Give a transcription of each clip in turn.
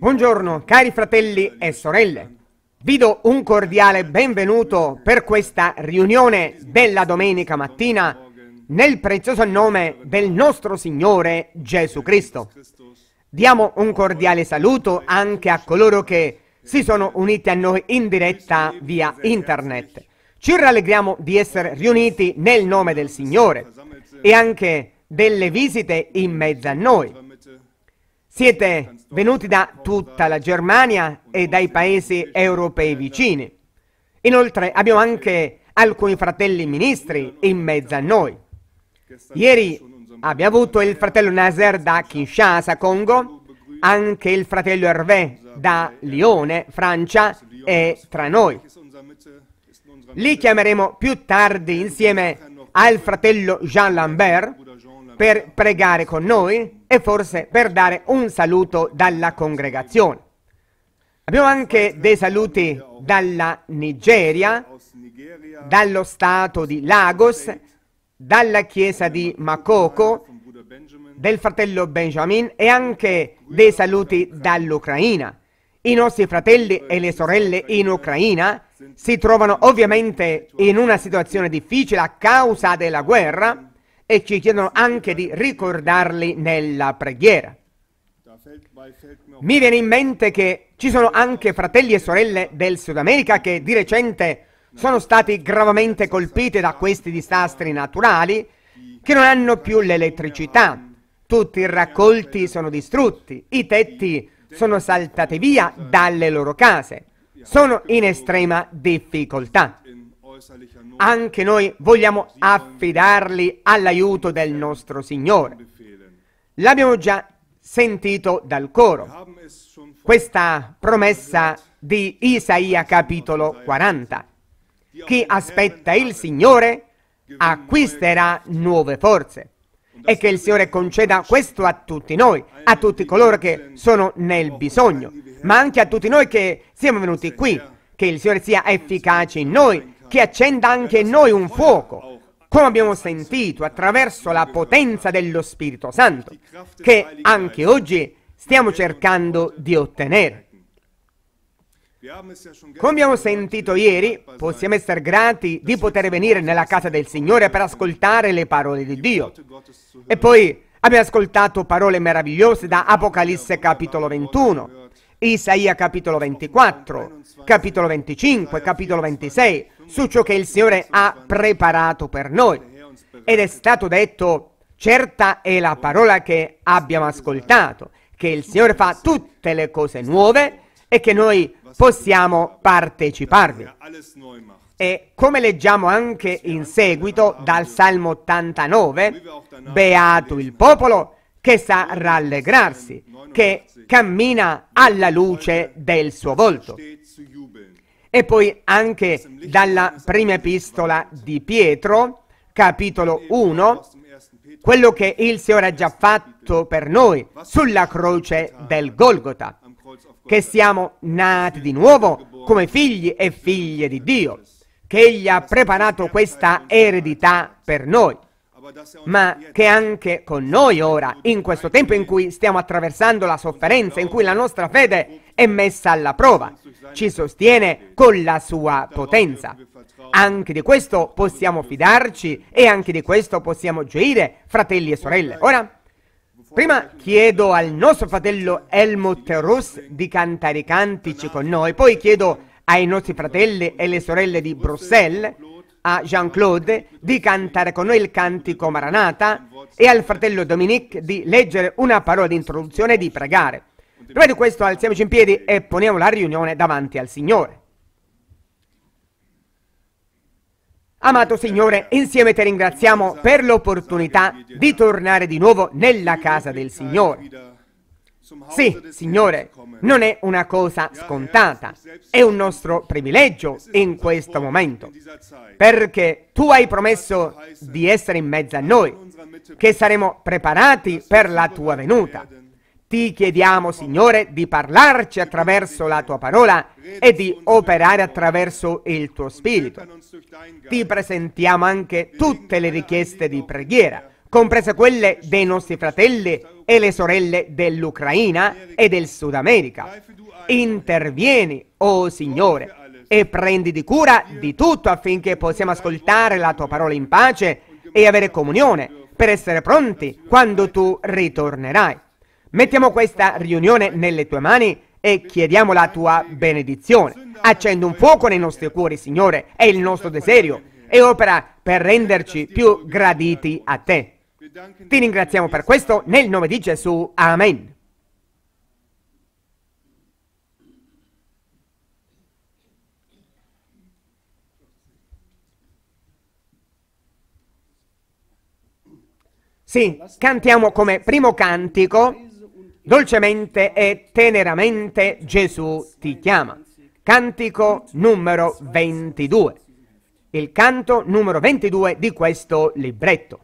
Buongiorno cari fratelli e sorelle. Vi do un cordiale benvenuto per questa riunione della domenica mattina nel prezioso nome del nostro Signore Gesù Cristo. Diamo un cordiale saluto anche a coloro che si sono uniti a noi in diretta via internet. Ci rallegriamo di essere riuniti nel nome del Signore e anche delle visite in mezzo a noi. Siete venuti da tutta la Germania e dai paesi europei vicini. Inoltre abbiamo anche alcuni fratelli ministri in mezzo a noi. Ieri abbiamo avuto il fratello Nasser da Kinshasa, Congo, anche il fratello Hervé da Lione, Francia, è tra noi. Li chiameremo più tardi insieme al fratello Jean Lambert per pregare con noi e forse per dare un saluto dalla congregazione. Abbiamo anche dei saluti dalla Nigeria, dallo stato di Lagos, dalla chiesa di Makoko, del fratello Benjamin e anche dei saluti dall'Ucraina. I nostri fratelli e le sorelle in Ucraina si trovano ovviamente in una situazione difficile a causa della guerra, e ci chiedono anche di ricordarli nella preghiera. Mi viene in mente che ci sono anche fratelli e sorelle del Sud America che di recente sono stati gravemente colpiti da questi disastri naturali che non hanno più l'elettricità. Tutti i raccolti sono distrutti, i tetti sono saltati via dalle loro case. Sono in estrema difficoltà. Anche noi vogliamo affidarli all'aiuto del nostro Signore. L'abbiamo già sentito dal coro, questa promessa di Isaia capitolo 40. Chi aspetta il Signore acquisterà nuove forze e che il Signore conceda questo a tutti noi, a tutti coloro che sono nel bisogno, ma anche a tutti noi che siamo venuti qui, che il Signore sia efficace in noi che accenda anche in noi un fuoco, come abbiamo sentito attraverso la potenza dello Spirito Santo, che anche oggi stiamo cercando di ottenere. Come abbiamo sentito ieri, possiamo essere grati di poter venire nella casa del Signore per ascoltare le parole di Dio. E poi abbiamo ascoltato parole meravigliose da Apocalisse capitolo 21, Isaia capitolo 24, capitolo 25, capitolo 26, su ciò che il Signore ha preparato per noi. Ed è stato detto, certa è la parola che abbiamo ascoltato, che il Signore fa tutte le cose nuove e che noi possiamo parteciparvi. E come leggiamo anche in seguito dal Salmo 89, beato il popolo che sa rallegrarsi, che cammina alla luce del suo volto e poi anche dalla prima epistola di Pietro, capitolo 1, quello che il Signore ha già fatto per noi sulla croce del Golgota, che siamo nati di nuovo come figli e figlie di Dio, che Egli ha preparato questa eredità per noi, ma che anche con noi ora, in questo tempo in cui stiamo attraversando la sofferenza, in cui la nostra fede è messa alla prova, ci sostiene con la sua potenza. Anche di questo possiamo fidarci e anche di questo possiamo gioire, fratelli e sorelle. Ora, Prima chiedo al nostro fratello Helmut Russ di cantare i cantici con noi, poi chiedo ai nostri fratelli e le sorelle di Bruxelles, a Jean-Claude di cantare con noi il cantico Maranata e al fratello Dominique di leggere una parola di introduzione e di pregare. Dopo questo alziamoci in piedi e poniamo la riunione davanti al Signore. Amato Signore, insieme ti ringraziamo per l'opportunità di tornare di nuovo nella casa del Signore. Sì, Signore, non è una cosa scontata, è un nostro privilegio in questo momento, perché tu hai promesso di essere in mezzo a noi, che saremo preparati per la tua venuta ti chiediamo, Signore, di parlarci attraverso la tua parola e di operare attraverso il tuo spirito. Ti presentiamo anche tutte le richieste di preghiera, comprese quelle dei nostri fratelli e le sorelle dell'Ucraina e del Sud America. Intervieni, oh Signore, e prendi di cura di tutto affinché possiamo ascoltare la tua parola in pace e avere comunione per essere pronti quando tu ritornerai. Mettiamo questa riunione nelle tue mani e chiediamo la tua benedizione. Accende un fuoco nei nostri cuori, Signore, è il nostro desiderio, e opera per renderci più graditi a te. Ti ringraziamo per questo nel nome di Gesù. Amen. Sì, cantiamo come primo cantico Dolcemente e teneramente Gesù ti chiama. Cantico numero 22. Il canto numero 22 di questo libretto.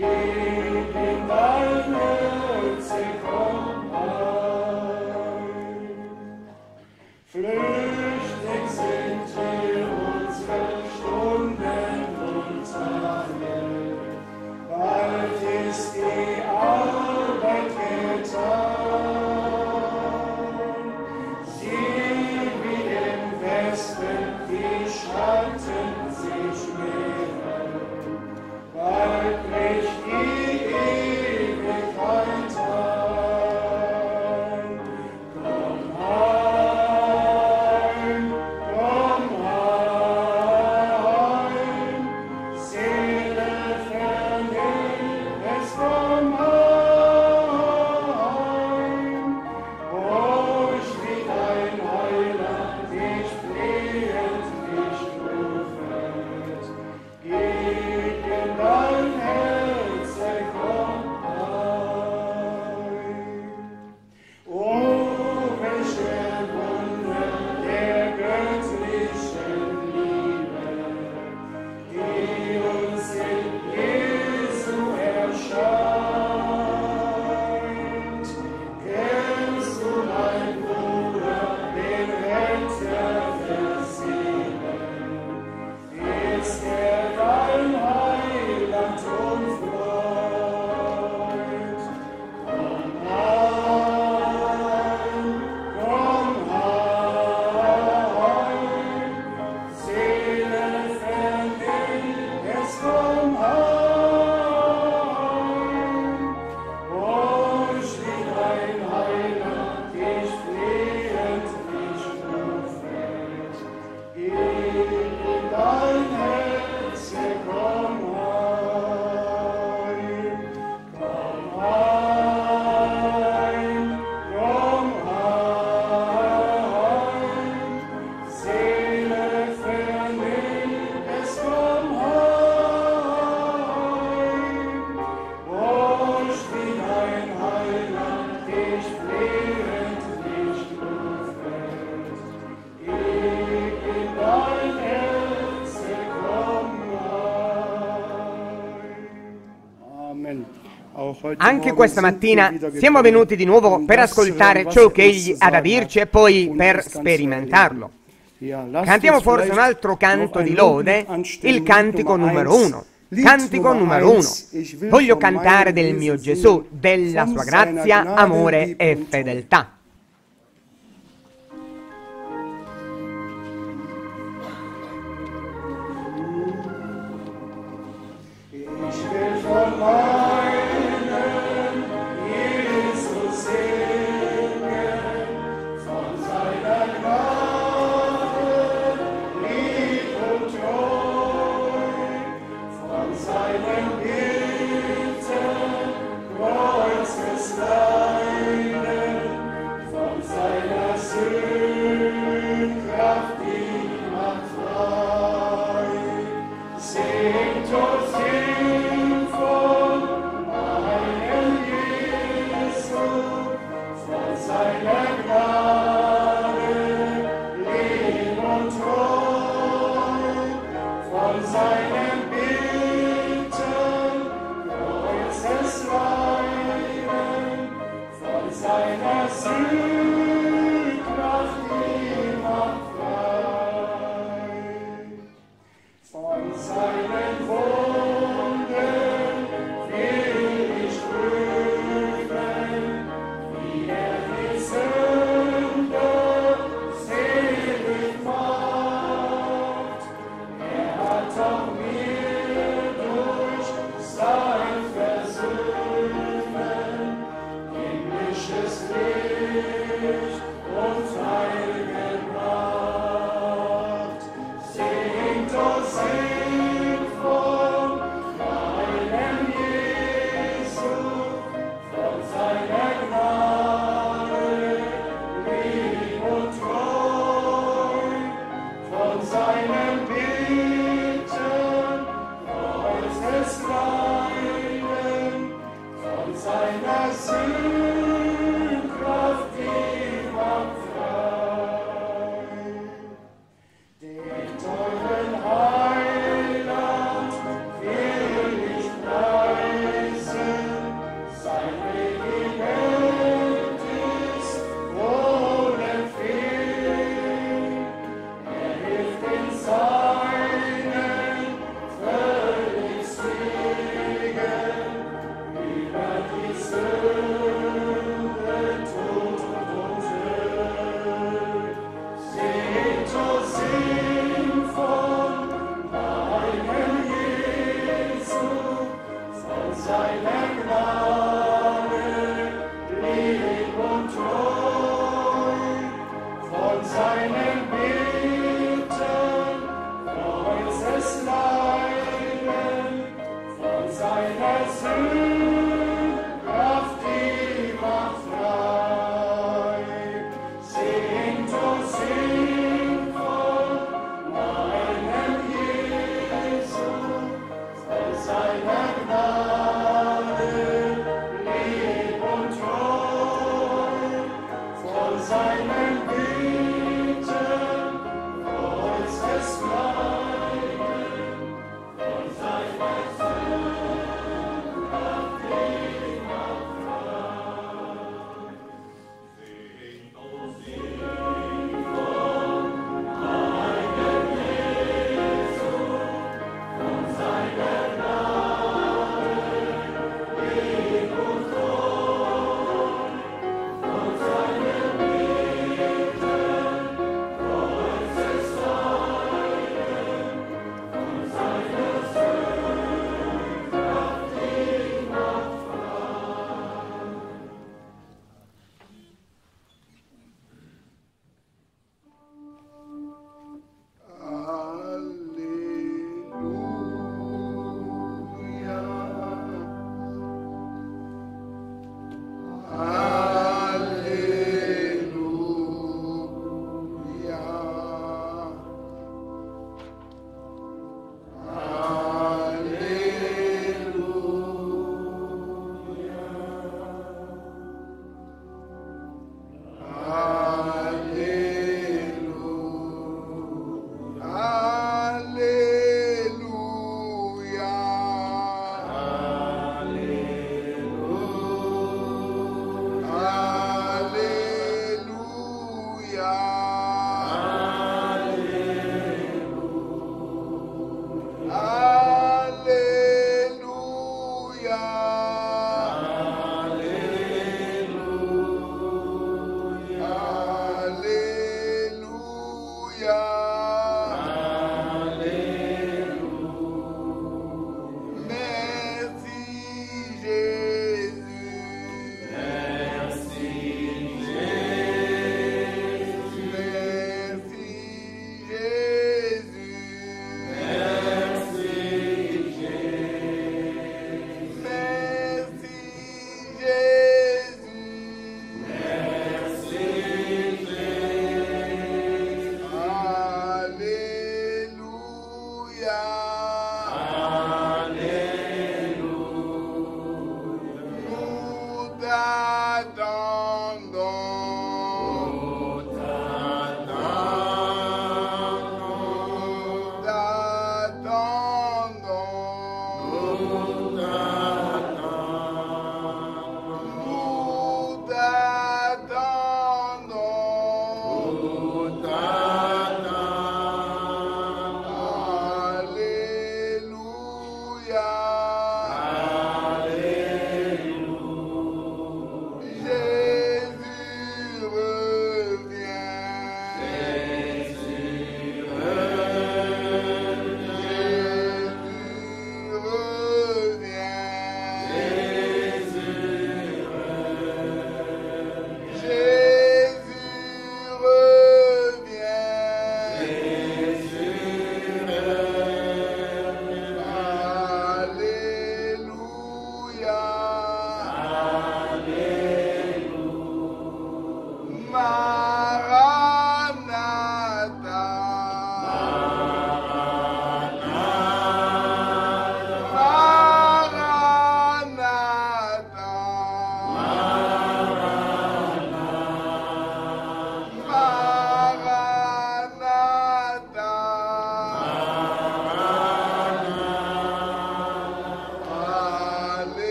You. Anche questa mattina siamo venuti di nuovo per ascoltare ciò che egli ha da dirci e poi per sperimentarlo. Cantiamo forse un altro canto di lode, il cantico numero uno. Cantico numero uno. Voglio cantare del mio Gesù, della sua grazia, amore e fedeltà.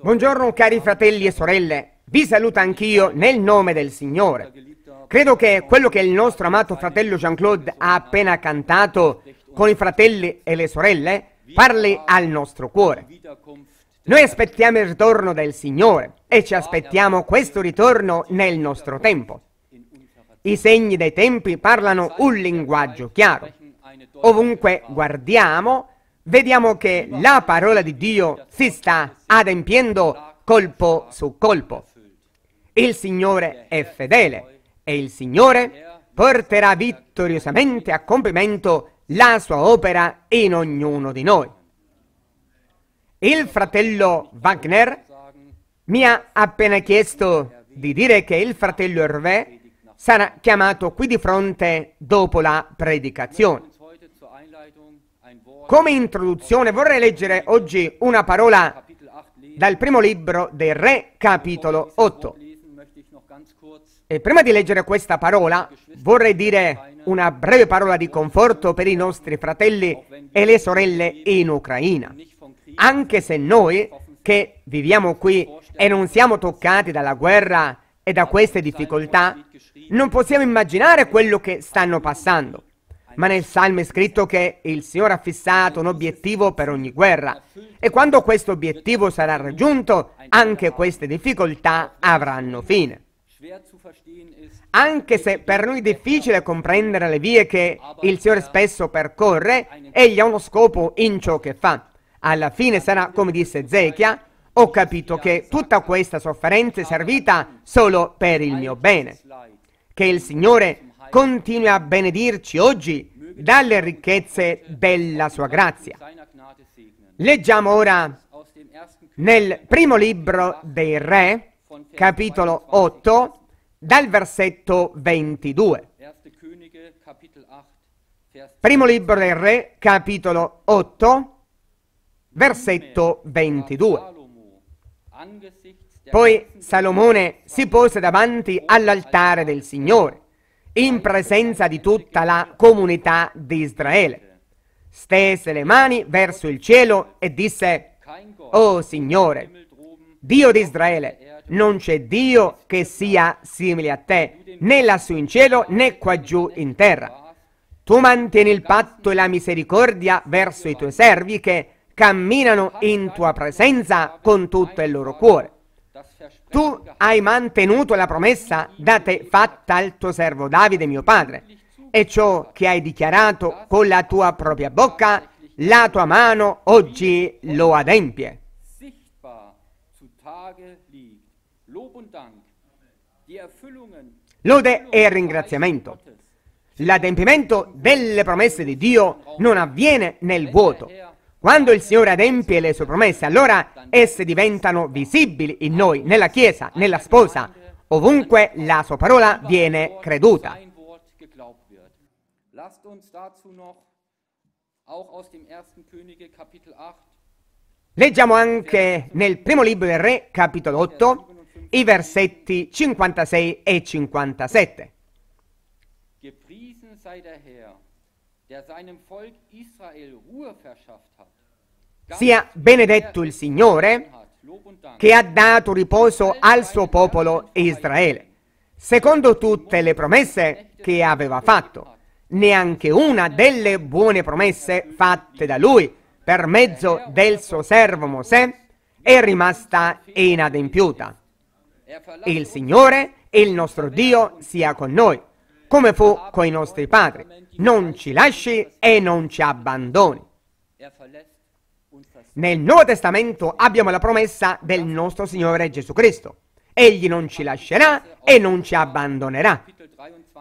Buongiorno cari fratelli e sorelle, vi saluto anch'io nel nome del Signore. Credo che quello che il nostro amato fratello Jean-Claude ha appena cantato con i fratelli e le sorelle parli al nostro cuore. Noi aspettiamo il ritorno del Signore e ci aspettiamo questo ritorno nel nostro tempo. I segni dei tempi parlano un linguaggio chiaro. Ovunque guardiamo, vediamo che la parola di Dio si sta adempiendo colpo su colpo. Il Signore è fedele e il Signore porterà vittoriosamente a compimento la sua opera in ognuno di noi. Il fratello Wagner mi ha appena chiesto di dire che il fratello Hervé sarà chiamato qui di fronte dopo la predicazione. Come introduzione vorrei leggere oggi una parola dal primo libro del Re, capitolo 8. E prima di leggere questa parola vorrei dire una breve parola di conforto per i nostri fratelli e le sorelle in Ucraina. Anche se noi che viviamo qui e non siamo toccati dalla guerra e da queste difficoltà, non possiamo immaginare quello che stanno passando ma nel Salmo è scritto che il Signore ha fissato un obiettivo per ogni guerra e quando questo obiettivo sarà raggiunto anche queste difficoltà avranno fine. Anche se per noi è difficile comprendere le vie che il Signore spesso percorre, egli ha uno scopo in ciò che fa. Alla fine sarà, come disse Ezechia, ho capito che tutta questa sofferenza è servita solo per il mio bene, che il Signore continui a benedirci oggi dalle ricchezze della sua grazia. Leggiamo ora nel primo libro dei Re, capitolo 8, dal versetto 22. Primo libro del Re, capitolo 8, versetto 22. Poi Salomone si pose davanti all'altare del Signore in presenza di tutta la comunità di Israele. Stese le mani verso il cielo e disse, Oh Signore, Dio di Israele, non c'è Dio che sia simile a te, né lassù in cielo né qua giù in terra. Tu mantieni il patto e la misericordia verso i tuoi servi che camminano in tua presenza con tutto il loro cuore. Tu hai mantenuto la promessa da te fatta al tuo servo Davide, mio padre, e ciò che hai dichiarato con la tua propria bocca, la tua mano oggi lo adempie. Lode e ringraziamento. L'adempimento delle promesse di Dio non avviene nel vuoto, quando il Signore adempie le sue promesse, allora esse diventano visibili in noi, nella Chiesa, nella sposa, ovunque la sua parola viene creduta. Leggiamo anche nel primo libro del Re, capitolo 8, i versetti 56 e 57. Gepriesen sei der Herr, sia benedetto il Signore che ha dato riposo al suo popolo Israele, secondo tutte le promesse che aveva fatto, neanche una delle buone promesse fatte da lui per mezzo del suo servo Mosè è rimasta inadempiuta. Er il Signore, il nostro Dio, sia con noi come fu coi nostri padri. Non ci lasci e non ci abbandoni. Nel Nuovo Testamento abbiamo la promessa del nostro Signore Gesù Cristo. Egli non ci lascerà e non ci abbandonerà.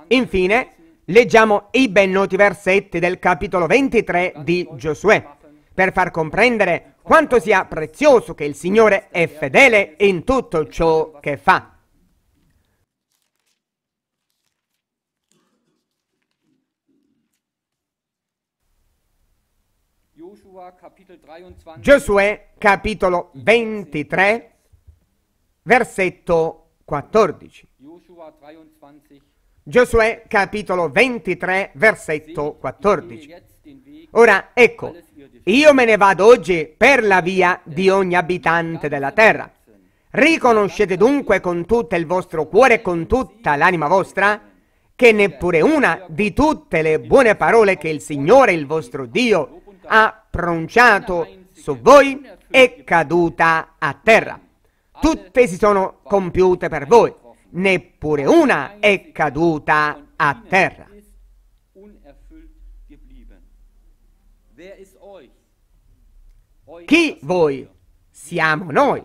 Infine, leggiamo i ben noti versetti del capitolo 23 di Giosuè, per far comprendere quanto sia prezioso che il Signore è fedele in tutto ciò che fa. Giosuè capitolo 23, versetto 14. Giosuè capitolo 23, versetto 14. Ora, ecco, io me ne vado oggi per la via di ogni abitante della terra. Riconoscete dunque con tutto il vostro cuore e con tutta l'anima vostra che neppure una di tutte le buone parole che il Signore, il vostro Dio, ha pronunciato su voi è caduta a terra. Tutte si sono compiute per voi, neppure una è caduta a terra. Chi voi siamo noi?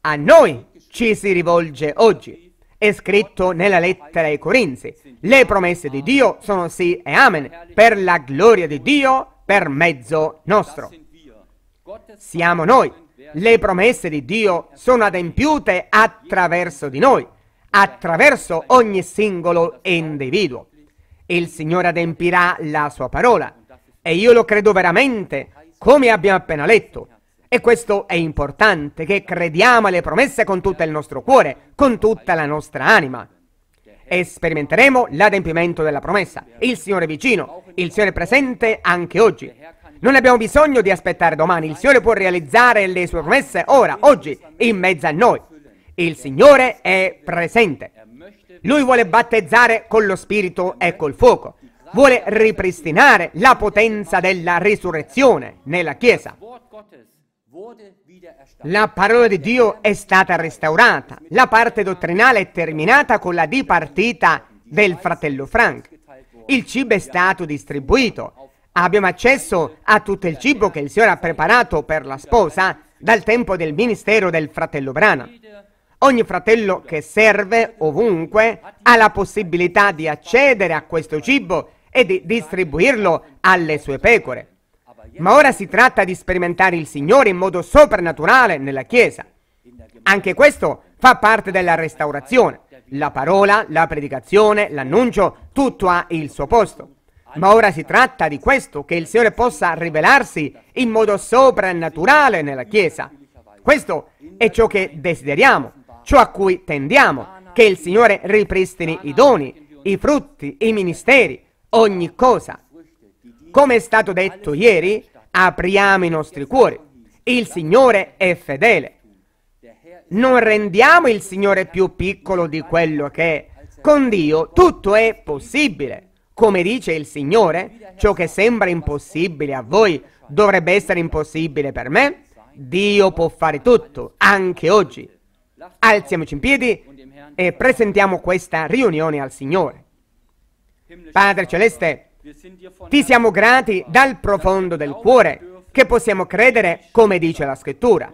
A noi ci si rivolge oggi. È scritto nella lettera ai Corinzi. Le promesse di Dio sono sì e amen per la gloria di Dio per mezzo nostro. Siamo noi. Le promesse di Dio sono adempiute attraverso di noi, attraverso ogni singolo individuo. Il Signore adempirà la sua parola e io lo credo veramente, come abbiamo appena letto. E questo è importante, che crediamo alle promesse con tutto il nostro cuore, con tutta la nostra anima e sperimenteremo l'adempimento della promessa. Il Signore è vicino, il Signore è presente anche oggi. Non abbiamo bisogno di aspettare domani, il Signore può realizzare le sue promesse ora, oggi, in mezzo a noi. Il Signore è presente. Lui vuole battezzare con lo Spirito e col fuoco. Vuole ripristinare la potenza della risurrezione nella Chiesa. La parola di Dio è stata restaurata. La parte dottrinale è terminata con la dipartita del fratello Frank. Il cibo è stato distribuito. Abbiamo accesso a tutto il cibo che il Signore ha preparato per la sposa dal tempo del ministero del fratello Brana. Ogni fratello che serve ovunque ha la possibilità di accedere a questo cibo e di distribuirlo alle sue pecore ma ora si tratta di sperimentare il Signore in modo soprannaturale nella Chiesa. Anche questo fa parte della restaurazione. La parola, la predicazione, l'annuncio, tutto ha il suo posto. Ma ora si tratta di questo, che il Signore possa rivelarsi in modo soprannaturale nella Chiesa. Questo è ciò che desideriamo, ciò a cui tendiamo, che il Signore ripristini i doni, i frutti, i ministeri, ogni cosa. Come è stato detto ieri, apriamo i nostri cuori. Il Signore è fedele. Non rendiamo il Signore più piccolo di quello che è. Con Dio tutto è possibile. Come dice il Signore, ciò che sembra impossibile a voi dovrebbe essere impossibile per me. Dio può fare tutto, anche oggi. Alziamoci in piedi e presentiamo questa riunione al Signore. Padre Celeste, ti siamo grati dal profondo del cuore che possiamo credere come dice la scrittura.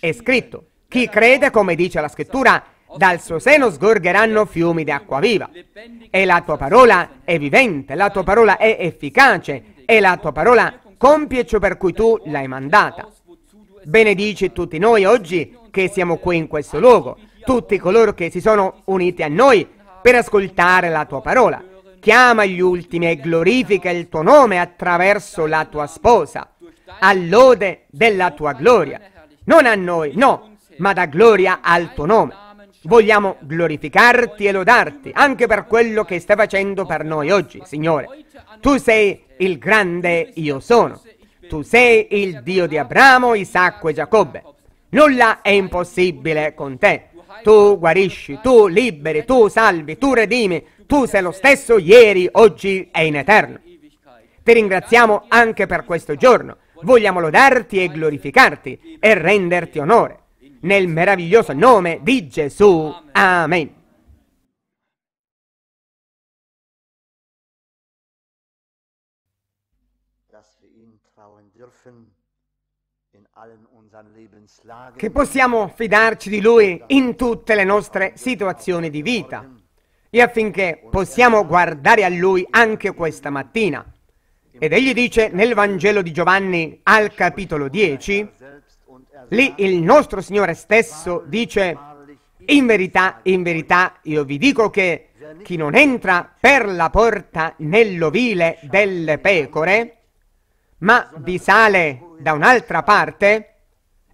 È scritto, chi crede come dice la scrittura, dal suo seno sgorgeranno fiumi di acqua viva. E la tua parola è vivente, la tua parola è efficace e la tua parola compie ciò per cui tu l'hai mandata. Benedici tutti noi oggi che siamo qui in questo luogo, tutti coloro che si sono uniti a noi per ascoltare la tua parola chiama gli ultimi e glorifica il tuo nome attraverso la tua sposa, all'ode della tua gloria. Non a noi, no, ma da gloria al tuo nome. Vogliamo glorificarti e lodarti anche per quello che stai facendo per noi oggi, Signore. Tu sei il grande io sono. Tu sei il Dio di Abramo, Isacco e Giacobbe. Nulla è impossibile con te tu guarisci, tu liberi, tu salvi, tu redimi, tu sei lo stesso ieri, oggi e in eterno. Ti ringraziamo anche per questo giorno, vogliamo lodarti e glorificarti e renderti onore. Nel meraviglioso nome di Gesù. Amen. che possiamo fidarci di Lui in tutte le nostre situazioni di vita e affinché possiamo guardare a Lui anche questa mattina. Ed egli dice nel Vangelo di Giovanni al capitolo 10, lì il nostro Signore stesso dice, in verità, in verità, io vi dico che chi non entra per la porta nell'ovile delle pecore, ma vi sale da un'altra parte,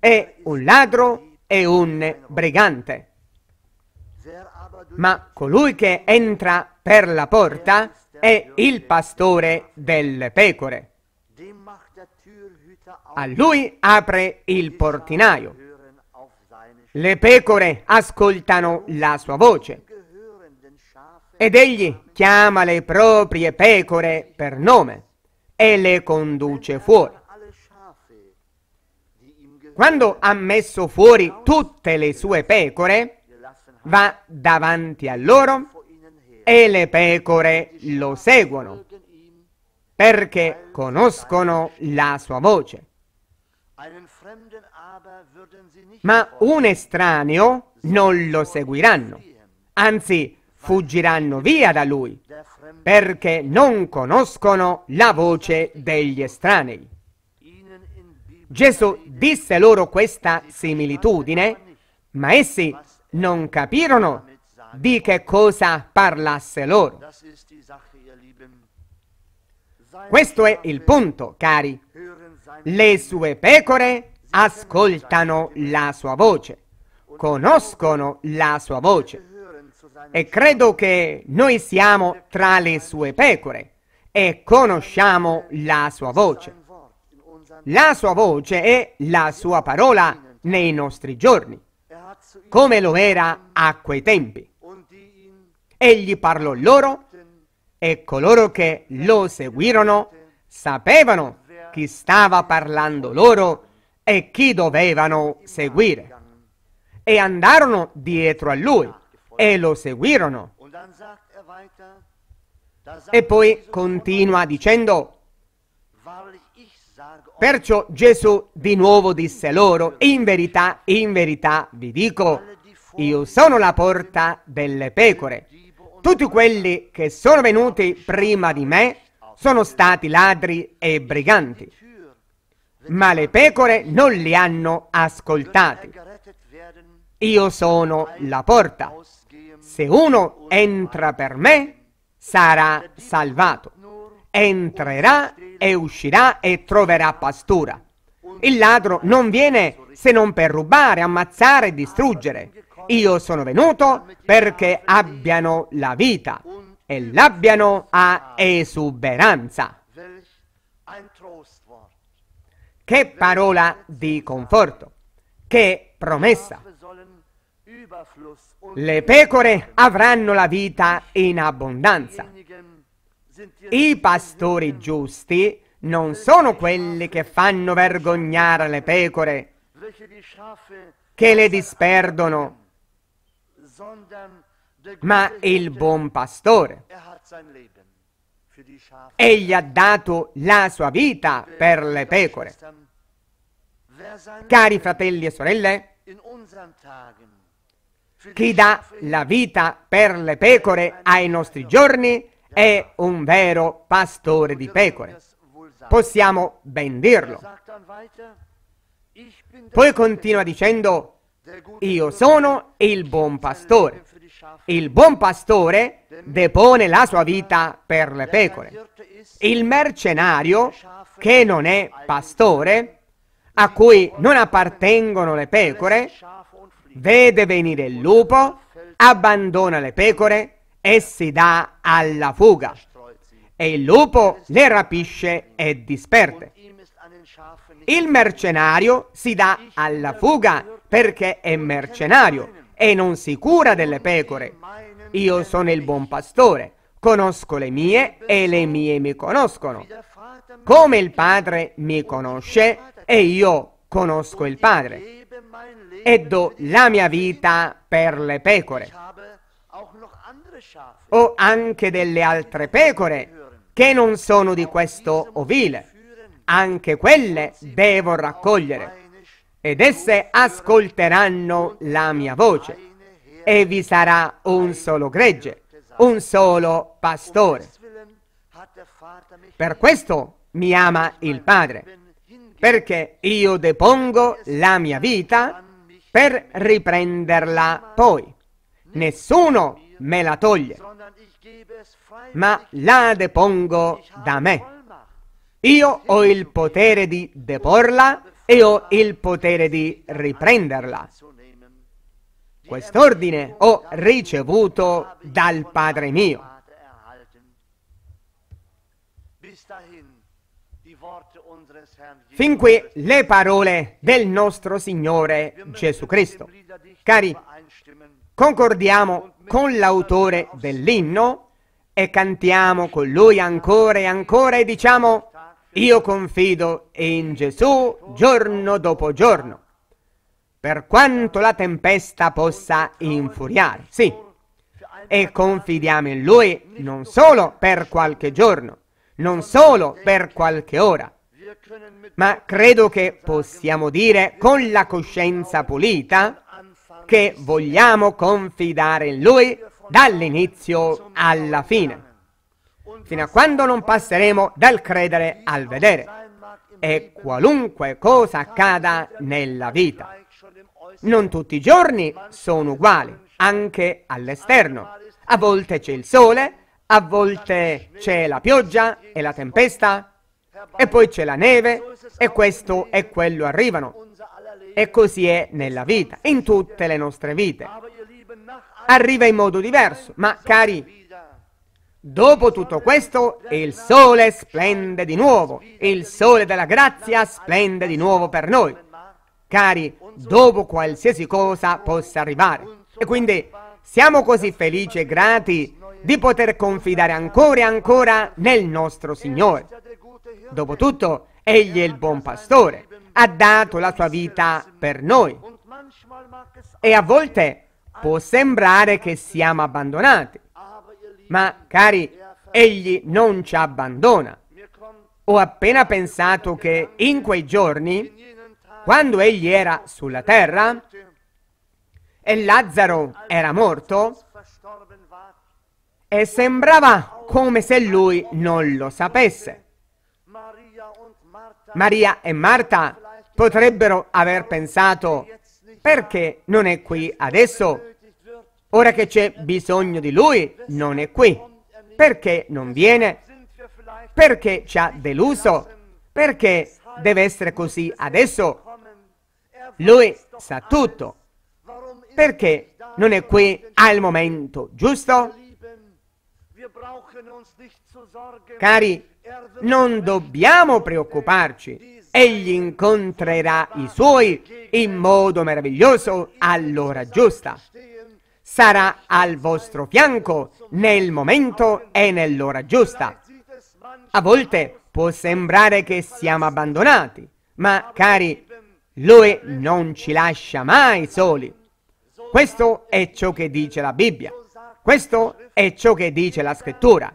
è un ladro e un brigante. Ma colui che entra per la porta è il pastore delle pecore. A lui apre il portinaio. Le pecore ascoltano la sua voce ed egli chiama le proprie pecore per nome e le conduce fuori. Quando ha messo fuori tutte le sue pecore, va davanti a loro e le pecore lo seguono, perché conoscono la sua voce. Ma un estraneo non lo seguiranno, anzi fuggiranno via da lui, perché non conoscono la voce degli estranei. Gesù disse loro questa similitudine, ma essi non capirono di che cosa parlasse loro. Questo è il punto, cari. Le sue pecore ascoltano la sua voce, conoscono la sua voce. E credo che noi siamo tra le sue pecore e conosciamo la sua voce. La sua voce e la sua parola nei nostri giorni, come lo era a quei tempi. Egli parlò loro e coloro che lo seguirono sapevano chi stava parlando loro e chi dovevano seguire. E andarono dietro a lui e lo seguirono. E poi continua dicendo, Perciò Gesù di nuovo disse loro, in verità, in verità vi dico, io sono la porta delle pecore. Tutti quelli che sono venuti prima di me sono stati ladri e briganti, ma le pecore non li hanno ascoltati. Io sono la porta. Se uno entra per me, sarà salvato entrerà e uscirà e troverà pastura. Il ladro non viene se non per rubare, ammazzare e distruggere. Io sono venuto perché abbiano la vita e l'abbiano a esuberanza. Che parola di conforto, che promessa. Le pecore avranno la vita in abbondanza. I pastori giusti non sono quelli che fanno vergognare le pecore, che le disperdono, ma il buon pastore. Egli ha dato la sua vita per le pecore. Cari fratelli e sorelle, chi dà la vita per le pecore ai nostri giorni è un vero pastore di pecore. Possiamo ben dirlo. Poi continua dicendo, io sono il buon pastore. Il buon pastore depone la sua vita per le pecore. Il mercenario, che non è pastore, a cui non appartengono le pecore, vede venire il lupo, abbandona le pecore e si dà alla fuga e il lupo le rapisce e disperde. Il mercenario si dà alla fuga perché è mercenario e non si cura delle pecore. Io sono il buon pastore, conosco le mie e le mie mi conoscono. Come il Padre mi conosce e io conosco il Padre e do la mia vita per le pecore o anche delle altre pecore che non sono di questo ovile. Anche quelle devo raccogliere ed esse ascolteranno la mia voce e vi sarà un solo gregge, un solo pastore. Per questo mi ama il Padre, perché io depongo la mia vita per riprenderla poi. Nessuno me la toglie, ma la depongo da me. Io ho il potere di deporla e ho il potere di riprenderla. Quest'ordine ho ricevuto dal Padre mio. Fin qui le parole del nostro Signore Gesù Cristo. Cari Concordiamo con l'autore dell'inno e cantiamo con lui ancora e ancora e diciamo io confido in Gesù giorno dopo giorno, per quanto la tempesta possa infuriare, sì, e confidiamo in Lui non solo per qualche giorno, non solo per qualche ora, ma credo che possiamo dire con la coscienza pulita che vogliamo confidare in Lui dall'inizio alla fine, fino a quando non passeremo dal credere al vedere. E qualunque cosa accada nella vita. Non tutti i giorni sono uguali, anche all'esterno. A volte c'è il sole, a volte c'è la pioggia e la tempesta, e poi c'è la neve, e questo e quello arrivano. E così è nella vita, in tutte le nostre vite. Arriva in modo diverso, ma cari, dopo tutto questo il sole splende di nuovo, il sole della grazia splende di nuovo per noi. Cari, dopo qualsiasi cosa possa arrivare. E quindi siamo così felici e grati di poter confidare ancora e ancora nel nostro Signore. Dopotutto, Egli è il buon pastore ha dato la sua vita per noi. E a volte può sembrare che siamo abbandonati, ma cari, egli non ci abbandona. Ho appena pensato che in quei giorni, quando egli era sulla terra e Lazzaro era morto, e sembrava come se lui non lo sapesse. Maria e Marta potrebbero aver pensato perché non è qui adesso? Ora che c'è bisogno di lui, non è qui. Perché non viene? Perché ci ha deluso? Perché deve essere così adesso? Lui sa tutto. Perché non è qui al momento giusto? Cari, non dobbiamo preoccuparci egli incontrerà i suoi in modo meraviglioso all'ora giusta. Sarà al vostro fianco nel momento e nell'ora giusta. A volte può sembrare che siamo abbandonati, ma cari, lui non ci lascia mai soli. Questo è ciò che dice la Bibbia. Questo è ciò che dice la scrittura.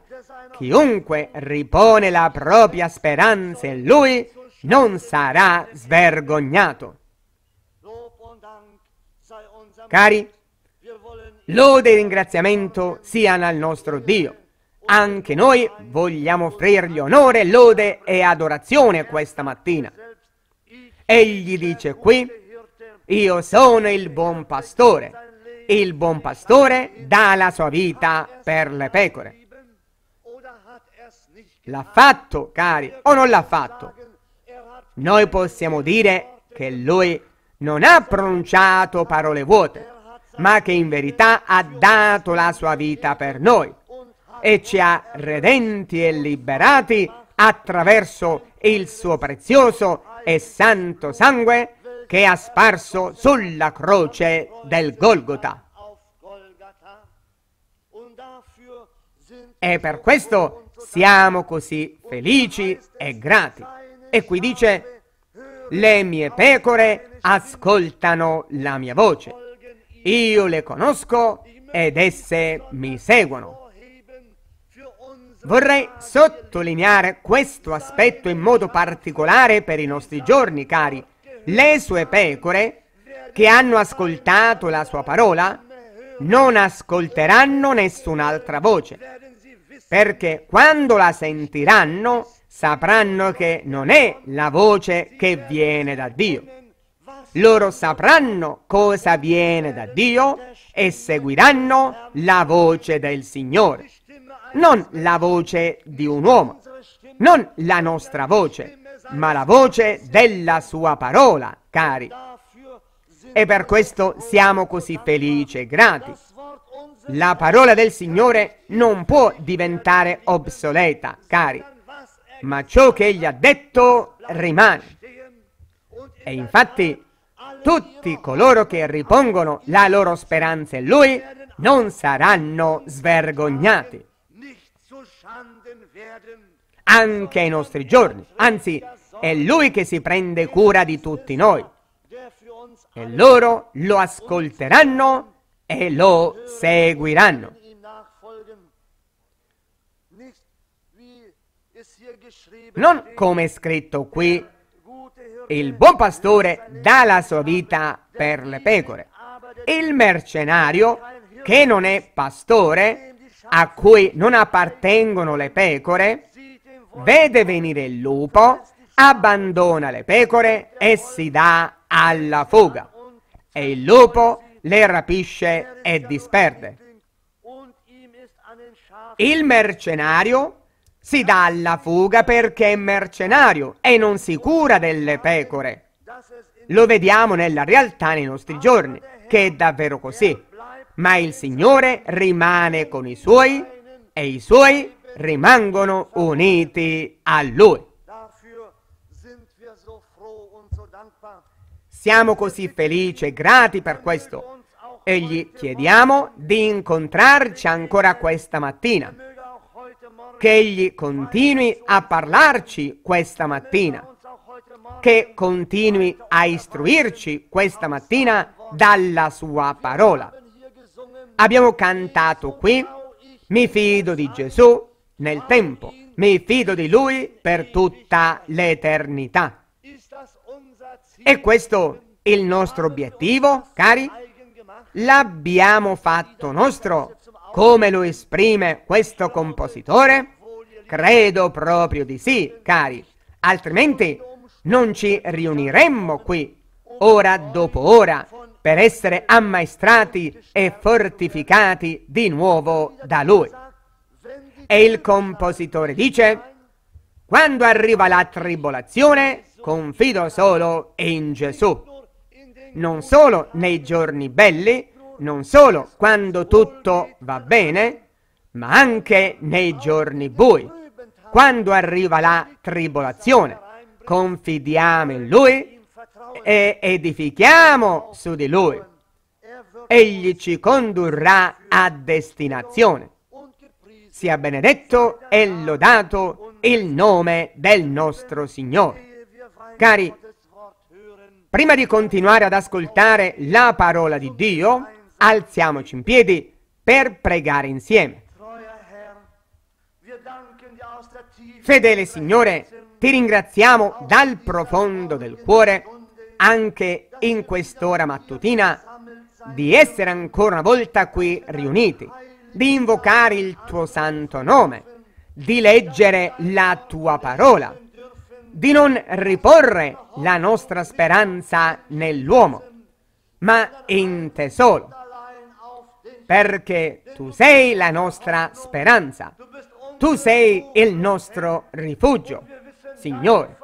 Chiunque ripone la propria speranza in lui non sarà svergognato. Cari, lode e ringraziamento siano al nostro Dio. Anche noi vogliamo offrirgli onore, lode e adorazione questa mattina. Egli dice qui, io sono il buon pastore. Il buon pastore dà la sua vita per le pecore. L'ha fatto, cari, o non l'ha fatto? noi possiamo dire che lui non ha pronunciato parole vuote, ma che in verità ha dato la sua vita per noi e ci ha redenti e liberati attraverso il suo prezioso e santo sangue che ha sparso sulla croce del Golgotha. E per questo siamo così felici e grati. E qui dice, le mie pecore ascoltano la mia voce, io le conosco ed esse mi seguono. Vorrei sottolineare questo aspetto in modo particolare per i nostri giorni, cari. Le sue pecore, che hanno ascoltato la sua parola, non ascolteranno nessun'altra voce, perché quando la sentiranno sapranno che non è la voce che viene da Dio. Loro sapranno cosa viene da Dio e seguiranno la voce del Signore, non la voce di un uomo, non la nostra voce, ma la voce della sua parola, cari. E per questo siamo così felici e grati. La parola del Signore non può diventare obsoleta, cari ma ciò che egli ha detto rimane. E infatti tutti coloro che ripongono la loro speranza in lui non saranno svergognati. Anche ai nostri giorni, anzi è lui che si prende cura di tutti noi. E loro lo ascolteranno e lo seguiranno. Non come è scritto qui, il buon pastore dà la sua vita per le pecore. Il mercenario, che non è pastore, a cui non appartengono le pecore, vede venire il lupo, abbandona le pecore e si dà alla fuga. E il lupo le rapisce e disperde. Il mercenario si dà alla fuga perché è mercenario e non si cura delle pecore. Lo vediamo nella realtà nei nostri giorni, che è davvero così. Ma il Signore rimane con i Suoi e i Suoi rimangono uniti a Lui. Siamo così felici e grati per questo e gli chiediamo di incontrarci ancora questa mattina che Egli continui a parlarci questa mattina, che continui a istruirci questa mattina dalla Sua parola. Abbiamo cantato qui, mi fido di Gesù nel tempo, mi fido di Lui per tutta l'eternità. E questo è il nostro obiettivo, cari? L'abbiamo fatto nostro come lo esprime questo compositore? Credo proprio di sì, cari, altrimenti non ci riuniremmo qui, ora dopo ora, per essere ammaestrati e fortificati di nuovo da lui. E il compositore dice, quando arriva la tribolazione, confido solo in Gesù, non solo nei giorni belli, non solo quando tutto va bene, ma anche nei giorni bui, quando arriva la tribolazione. Confidiamo in Lui e edifichiamo su di Lui. Egli ci condurrà a destinazione. Sia benedetto e lodato il nome del nostro Signore. Cari, prima di continuare ad ascoltare la parola di Dio, alziamoci in piedi per pregare insieme. Fedele Signore, ti ringraziamo dal profondo del cuore anche in quest'ora mattutina di essere ancora una volta qui riuniti, di invocare il tuo santo nome, di leggere la tua parola, di non riporre la nostra speranza nell'uomo, ma in te solo perché tu sei la nostra speranza, tu sei il nostro rifugio, Signore,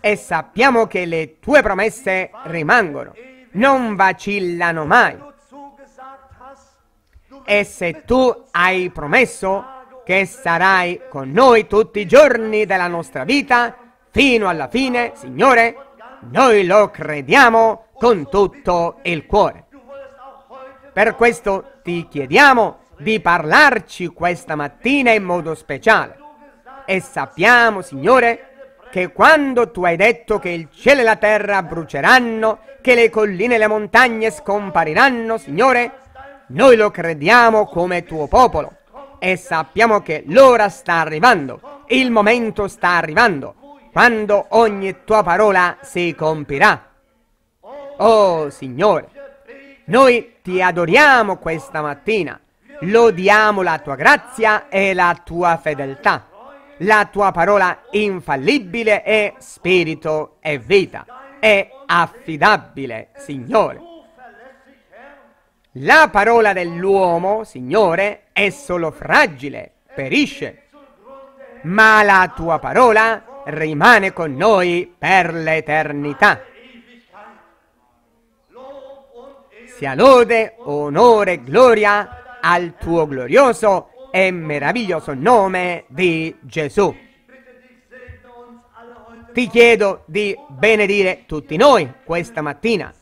e sappiamo che le tue promesse rimangono, non vacillano mai. E se tu hai promesso che sarai con noi tutti i giorni della nostra vita, fino alla fine, Signore, noi lo crediamo con tutto il cuore. Per questo ti chiediamo di parlarci questa mattina in modo speciale. E sappiamo, Signore, che quando tu hai detto che il cielo e la terra bruceranno, che le colline e le montagne scompariranno, Signore, noi lo crediamo come tuo popolo e sappiamo che l'ora sta arrivando, il momento sta arrivando, quando ogni tua parola si compirà. Oh Signore, noi ti adoriamo questa mattina, lodiamo la tua grazia e la tua fedeltà, la tua parola infallibile è spirito e vita, è affidabile, Signore. La parola dell'uomo, Signore, è solo fragile, perisce, ma la tua parola rimane con noi per l'eternità. sia lode, onore, e gloria al tuo glorioso e meraviglioso nome di Gesù. Ti chiedo di benedire tutti noi questa mattina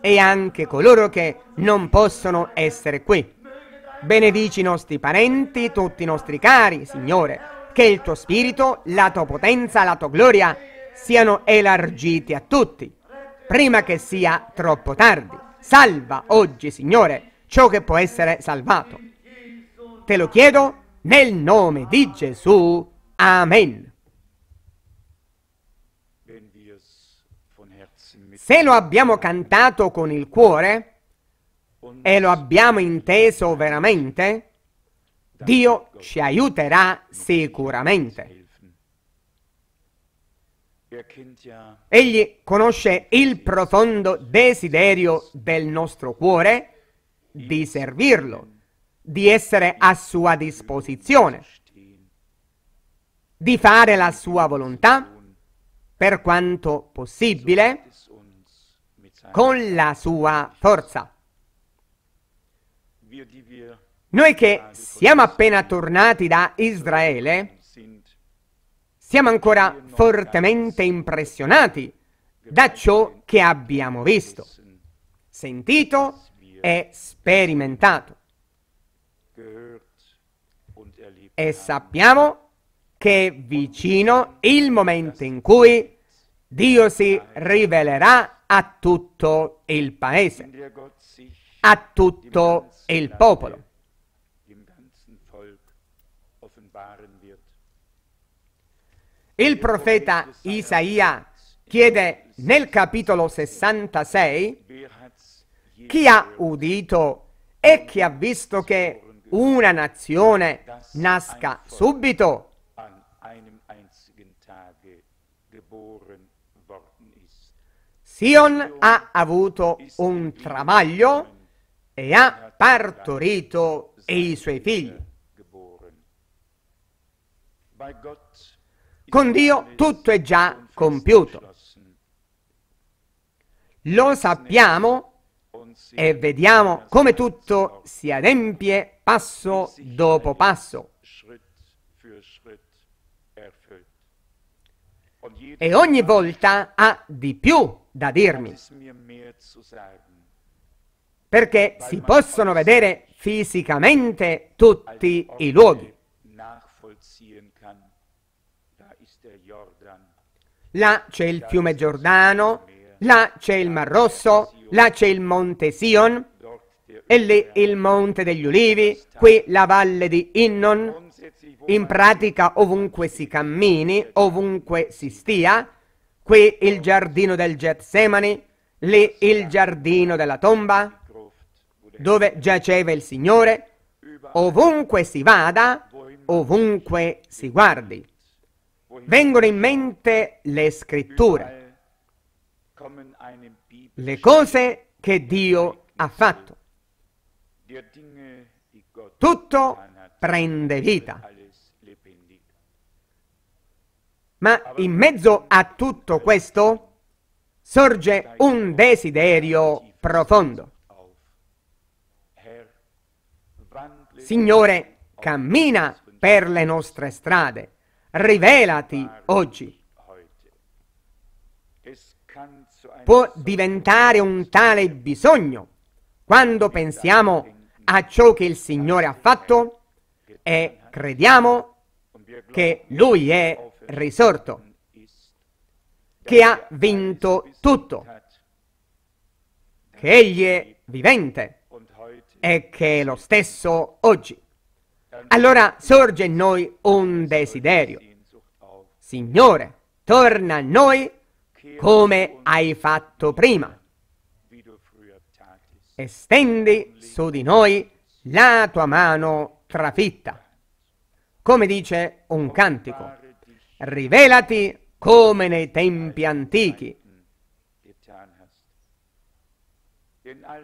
e anche coloro che non possono essere qui. Benedici i nostri parenti, tutti i nostri cari, Signore, che il tuo spirito, la tua potenza, la tua gloria siano elargiti a tutti, prima che sia troppo tardi. Salva oggi, Signore, ciò che può essere salvato. Te lo chiedo nel nome di Gesù. Amen. Se lo abbiamo cantato con il cuore e lo abbiamo inteso veramente, Dio ci aiuterà sicuramente. Egli conosce il profondo desiderio del nostro cuore di servirlo, di essere a sua disposizione, di fare la sua volontà per quanto possibile con la sua forza. Noi che siamo appena tornati da Israele, siamo ancora fortemente impressionati da ciò che abbiamo visto, sentito e sperimentato. E sappiamo che è vicino il momento in cui Dio si rivelerà a tutto il paese, a tutto il popolo. Il profeta Isaia chiede nel capitolo 66 chi ha udito e chi ha visto che una nazione nasca subito. Sion ha avuto un travaglio e ha partorito i suoi figli. Con Dio tutto è già compiuto. Lo sappiamo e vediamo come tutto si adempie passo dopo passo. E ogni volta ha di più da dirmi. Perché si possono vedere fisicamente tutti i luoghi. là c'è il fiume Giordano, là c'è il Mar Rosso, là c'è il Monte Sion, e lì il Monte degli Ulivi, qui la valle di Innon. In pratica ovunque si cammini, ovunque si stia, qui il giardino del Getsemani, lì il giardino della tomba, dove giaceva il Signore, ovunque si vada, ovunque si guardi vengono in mente le scritture, le cose che Dio ha fatto. Tutto prende vita. Ma in mezzo a tutto questo sorge un desiderio profondo. Signore, cammina per le nostre strade rivelati oggi. Può diventare un tale bisogno quando pensiamo a ciò che il Signore ha fatto e crediamo che Lui è risorto, che ha vinto tutto, che Egli è vivente e che è lo stesso oggi. Allora sorge in noi un desiderio. Signore, torna a noi come hai fatto prima. Estendi su di noi la tua mano trafitta. Come dice un cantico, rivelati come nei tempi antichi,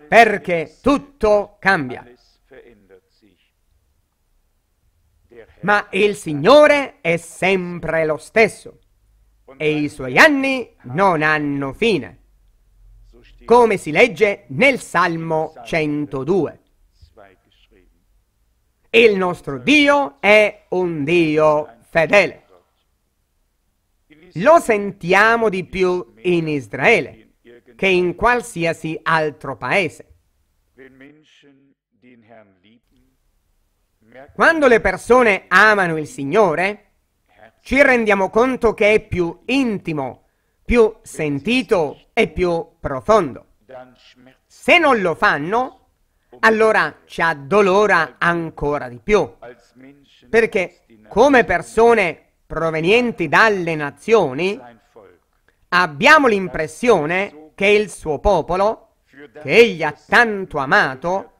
perché tutto cambia. ma il Signore è sempre lo stesso e i suoi anni non hanno fine, come si legge nel Salmo 102. Il nostro Dio è un Dio fedele. Lo sentiamo di più in Israele che in qualsiasi altro paese. Quando le persone amano il Signore, ci rendiamo conto che è più intimo, più sentito e più profondo. Se non lo fanno, allora ci addolora ancora di più. Perché come persone provenienti dalle nazioni, abbiamo l'impressione che il suo popolo, che egli ha tanto amato,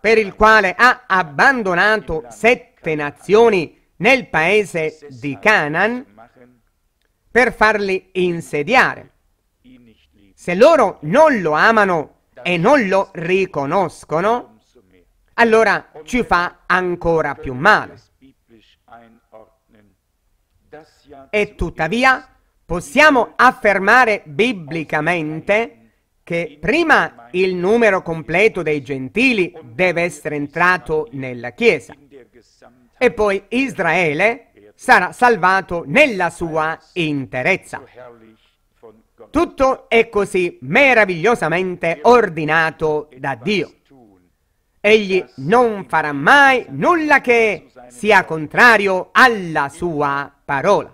per il quale ha abbandonato sette nazioni nel paese di Canaan per farli insediare. Se loro non lo amano e non lo riconoscono, allora ci fa ancora più male. E tuttavia possiamo affermare biblicamente che prima il numero completo dei gentili deve essere entrato nella Chiesa e poi Israele sarà salvato nella sua interezza. Tutto è così meravigliosamente ordinato da Dio. Egli non farà mai nulla che sia contrario alla sua parola.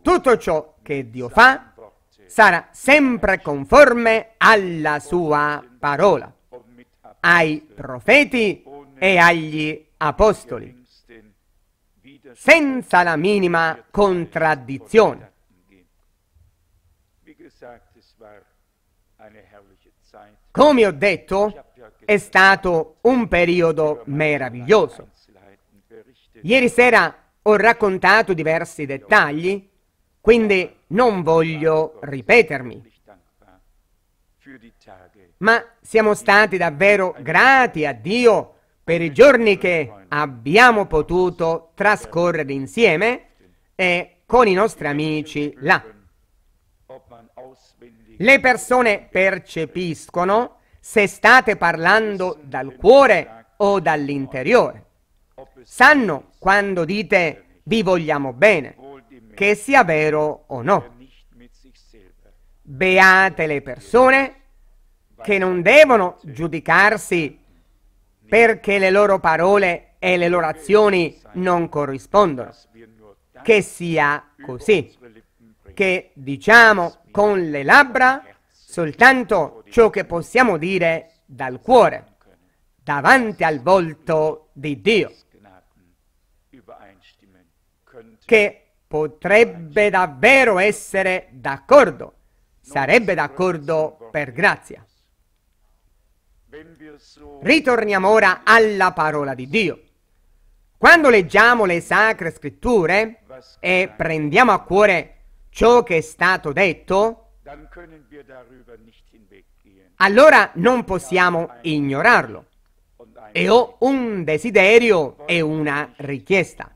Tutto ciò che Dio fa sarà sempre conforme alla sua parola, ai profeti e agli apostoli, senza la minima contraddizione. Come ho detto, è stato un periodo meraviglioso. Ieri sera ho raccontato diversi dettagli, quindi non voglio ripetermi, ma siamo stati davvero grati a Dio per i giorni che abbiamo potuto trascorrere insieme e con i nostri amici là. Le persone percepiscono se state parlando dal cuore o dall'interiore. Sanno quando dite vi vogliamo bene che sia vero o no. Beate le persone che non devono giudicarsi perché le loro parole e le loro azioni non corrispondono. Che sia così, che diciamo con le labbra soltanto ciò che possiamo dire dal cuore, davanti al volto di Dio, che potrebbe davvero essere d'accordo, sarebbe d'accordo per grazia. Ritorniamo ora alla parola di Dio. Quando leggiamo le sacre scritture e prendiamo a cuore ciò che è stato detto, allora non possiamo ignorarlo. E ho un desiderio e una richiesta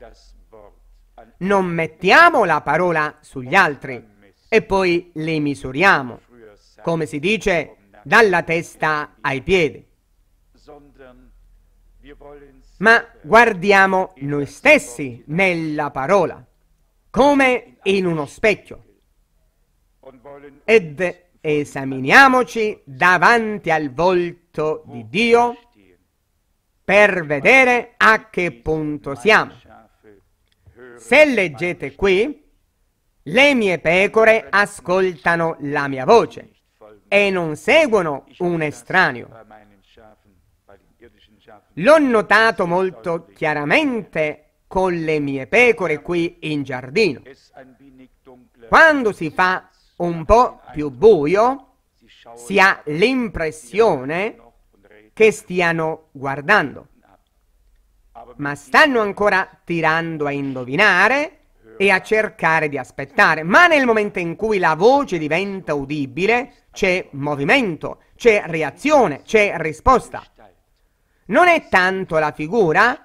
non mettiamo la parola sugli altri e poi li misuriamo, come si dice, dalla testa ai piedi. Ma guardiamo noi stessi nella parola, come in uno specchio, ed esaminiamoci davanti al volto di Dio per vedere a che punto siamo. Se leggete qui, le mie pecore ascoltano la mia voce e non seguono un estraneo. L'ho notato molto chiaramente con le mie pecore qui in giardino. Quando si fa un po' più buio, si ha l'impressione che stiano guardando ma stanno ancora tirando a indovinare e a cercare di aspettare. Ma nel momento in cui la voce diventa udibile, c'è movimento, c'è reazione, c'è risposta. Non è tanto la figura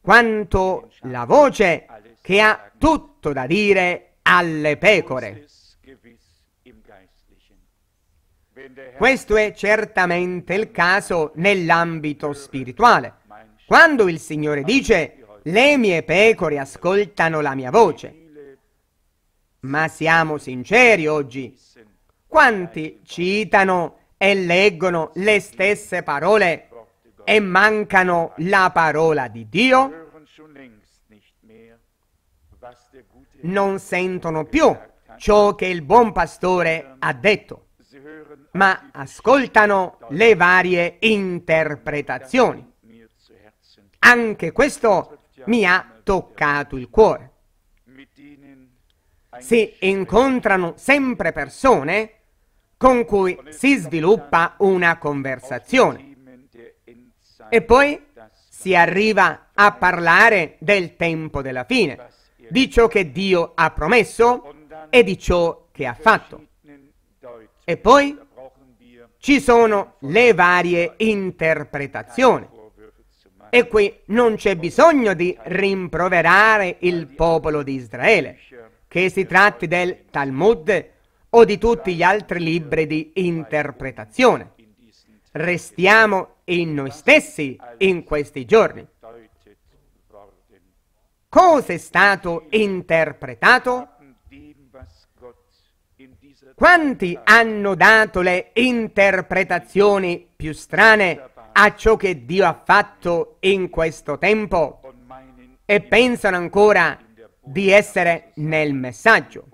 quanto la voce che ha tutto da dire alle pecore. Questo è certamente il caso nell'ambito spirituale. Quando il Signore dice, le mie pecore ascoltano la mia voce, ma siamo sinceri oggi, quanti citano e leggono le stesse parole e mancano la parola di Dio? Non sentono più ciò che il buon pastore ha detto, ma ascoltano le varie interpretazioni. Anche questo mi ha toccato il cuore. Si incontrano sempre persone con cui si sviluppa una conversazione. E poi si arriva a parlare del tempo della fine, di ciò che Dio ha promesso e di ciò che ha fatto. E poi ci sono le varie interpretazioni. E qui non c'è bisogno di rimproverare il popolo di Israele, che si tratti del Talmud o di tutti gli altri libri di interpretazione. Restiamo in noi stessi in questi giorni. Cosa è stato interpretato? Quanti hanno dato le interpretazioni più strane a ciò che Dio ha fatto in questo tempo e pensano ancora di essere nel messaggio.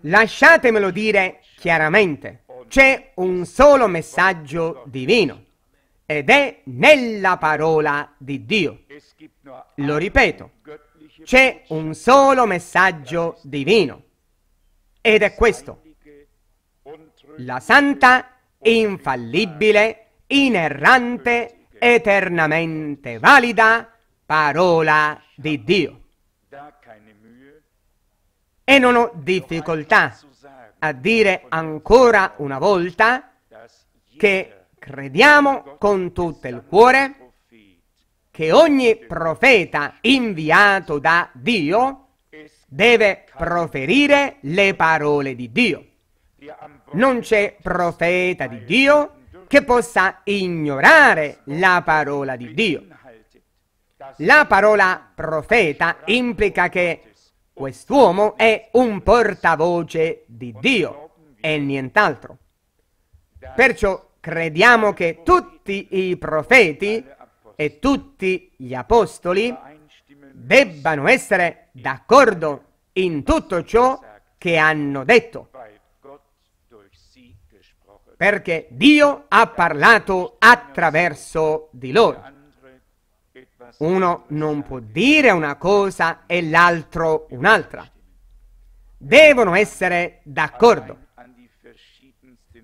Lasciatemelo dire chiaramente, c'è un solo messaggio divino ed è nella parola di Dio. Lo ripeto, c'è un solo messaggio divino ed è questo, la santa, infallibile, inerrante, eternamente valida parola di Dio. E non ho difficoltà a dire ancora una volta che crediamo con tutto il cuore che ogni profeta inviato da Dio deve proferire le parole di Dio. Non c'è profeta di Dio che possa ignorare la parola di Dio. La parola profeta implica che quest'uomo è un portavoce di Dio e nient'altro. Perciò crediamo che tutti i profeti e tutti gli apostoli debbano essere d'accordo in tutto ciò che hanno detto, perché Dio ha parlato attraverso di loro. Uno non può dire una cosa e l'altro un'altra. Devono essere d'accordo.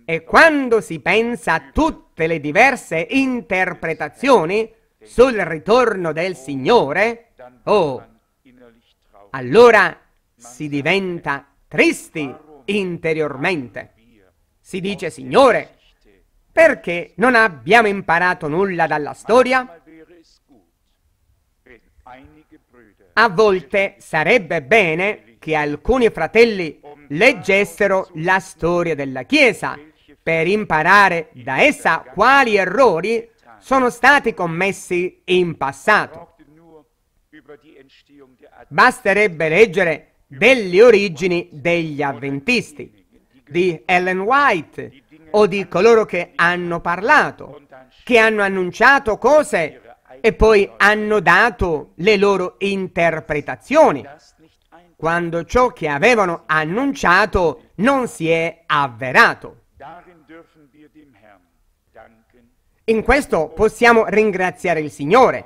E quando si pensa a tutte le diverse interpretazioni sul ritorno del Signore, oh, allora si diventa tristi interiormente. Si dice, Signore, perché non abbiamo imparato nulla dalla storia? A volte sarebbe bene che alcuni fratelli leggessero la storia della Chiesa per imparare da essa quali errori sono stati commessi in passato. Basterebbe leggere delle origini degli avventisti, di Ellen White o di coloro che hanno parlato, che hanno annunciato cose e poi hanno dato le loro interpretazioni, quando ciò che avevano annunciato non si è avverato. In questo possiamo ringraziare il Signore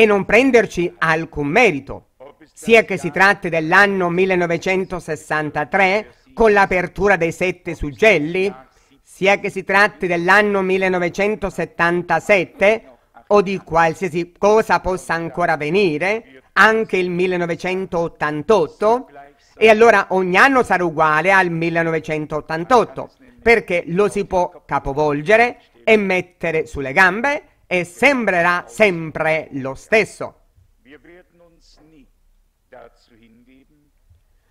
e non prenderci alcun merito, sia che si tratti dell'anno 1963 con l'apertura dei sette suggelli, sia che si tratti dell'anno 1977 o di qualsiasi cosa possa ancora venire, anche il 1988, e allora ogni anno sarà uguale al 1988, perché lo si può capovolgere e mettere sulle gambe e sembrerà sempre lo stesso.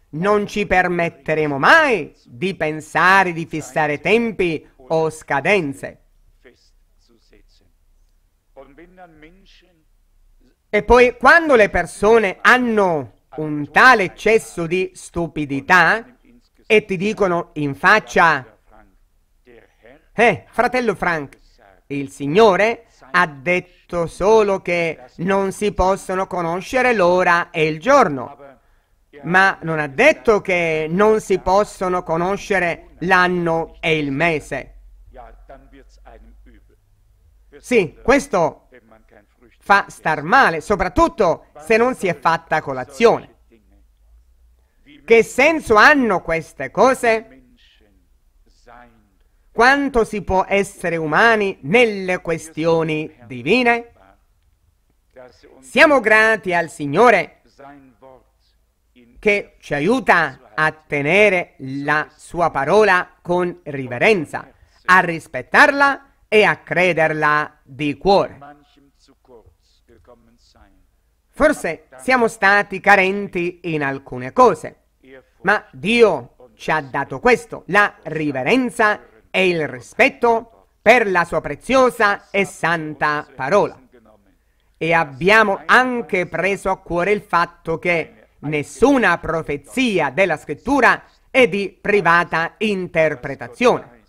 Non ci permetteremo mai di pensare di fissare tempi o scadenze. E poi quando le persone hanno un tale eccesso di stupidità e ti dicono in faccia, eh, fratello Frank, il Signore ha detto solo che non si possono conoscere l'ora e il giorno, ma non ha detto che non si possono conoscere l'anno e il mese. Sì, questo fa star male, soprattutto se non si è fatta colazione. Che senso hanno queste cose? quanto si può essere umani nelle questioni divine? Siamo grati al Signore che ci aiuta a tenere la sua parola con riverenza, a rispettarla e a crederla di cuore. Forse siamo stati carenti in alcune cose, ma Dio ci ha dato questo, la riverenza e il rispetto per la sua preziosa e santa parola. E abbiamo anche preso a cuore il fatto che nessuna profezia della scrittura è di privata interpretazione.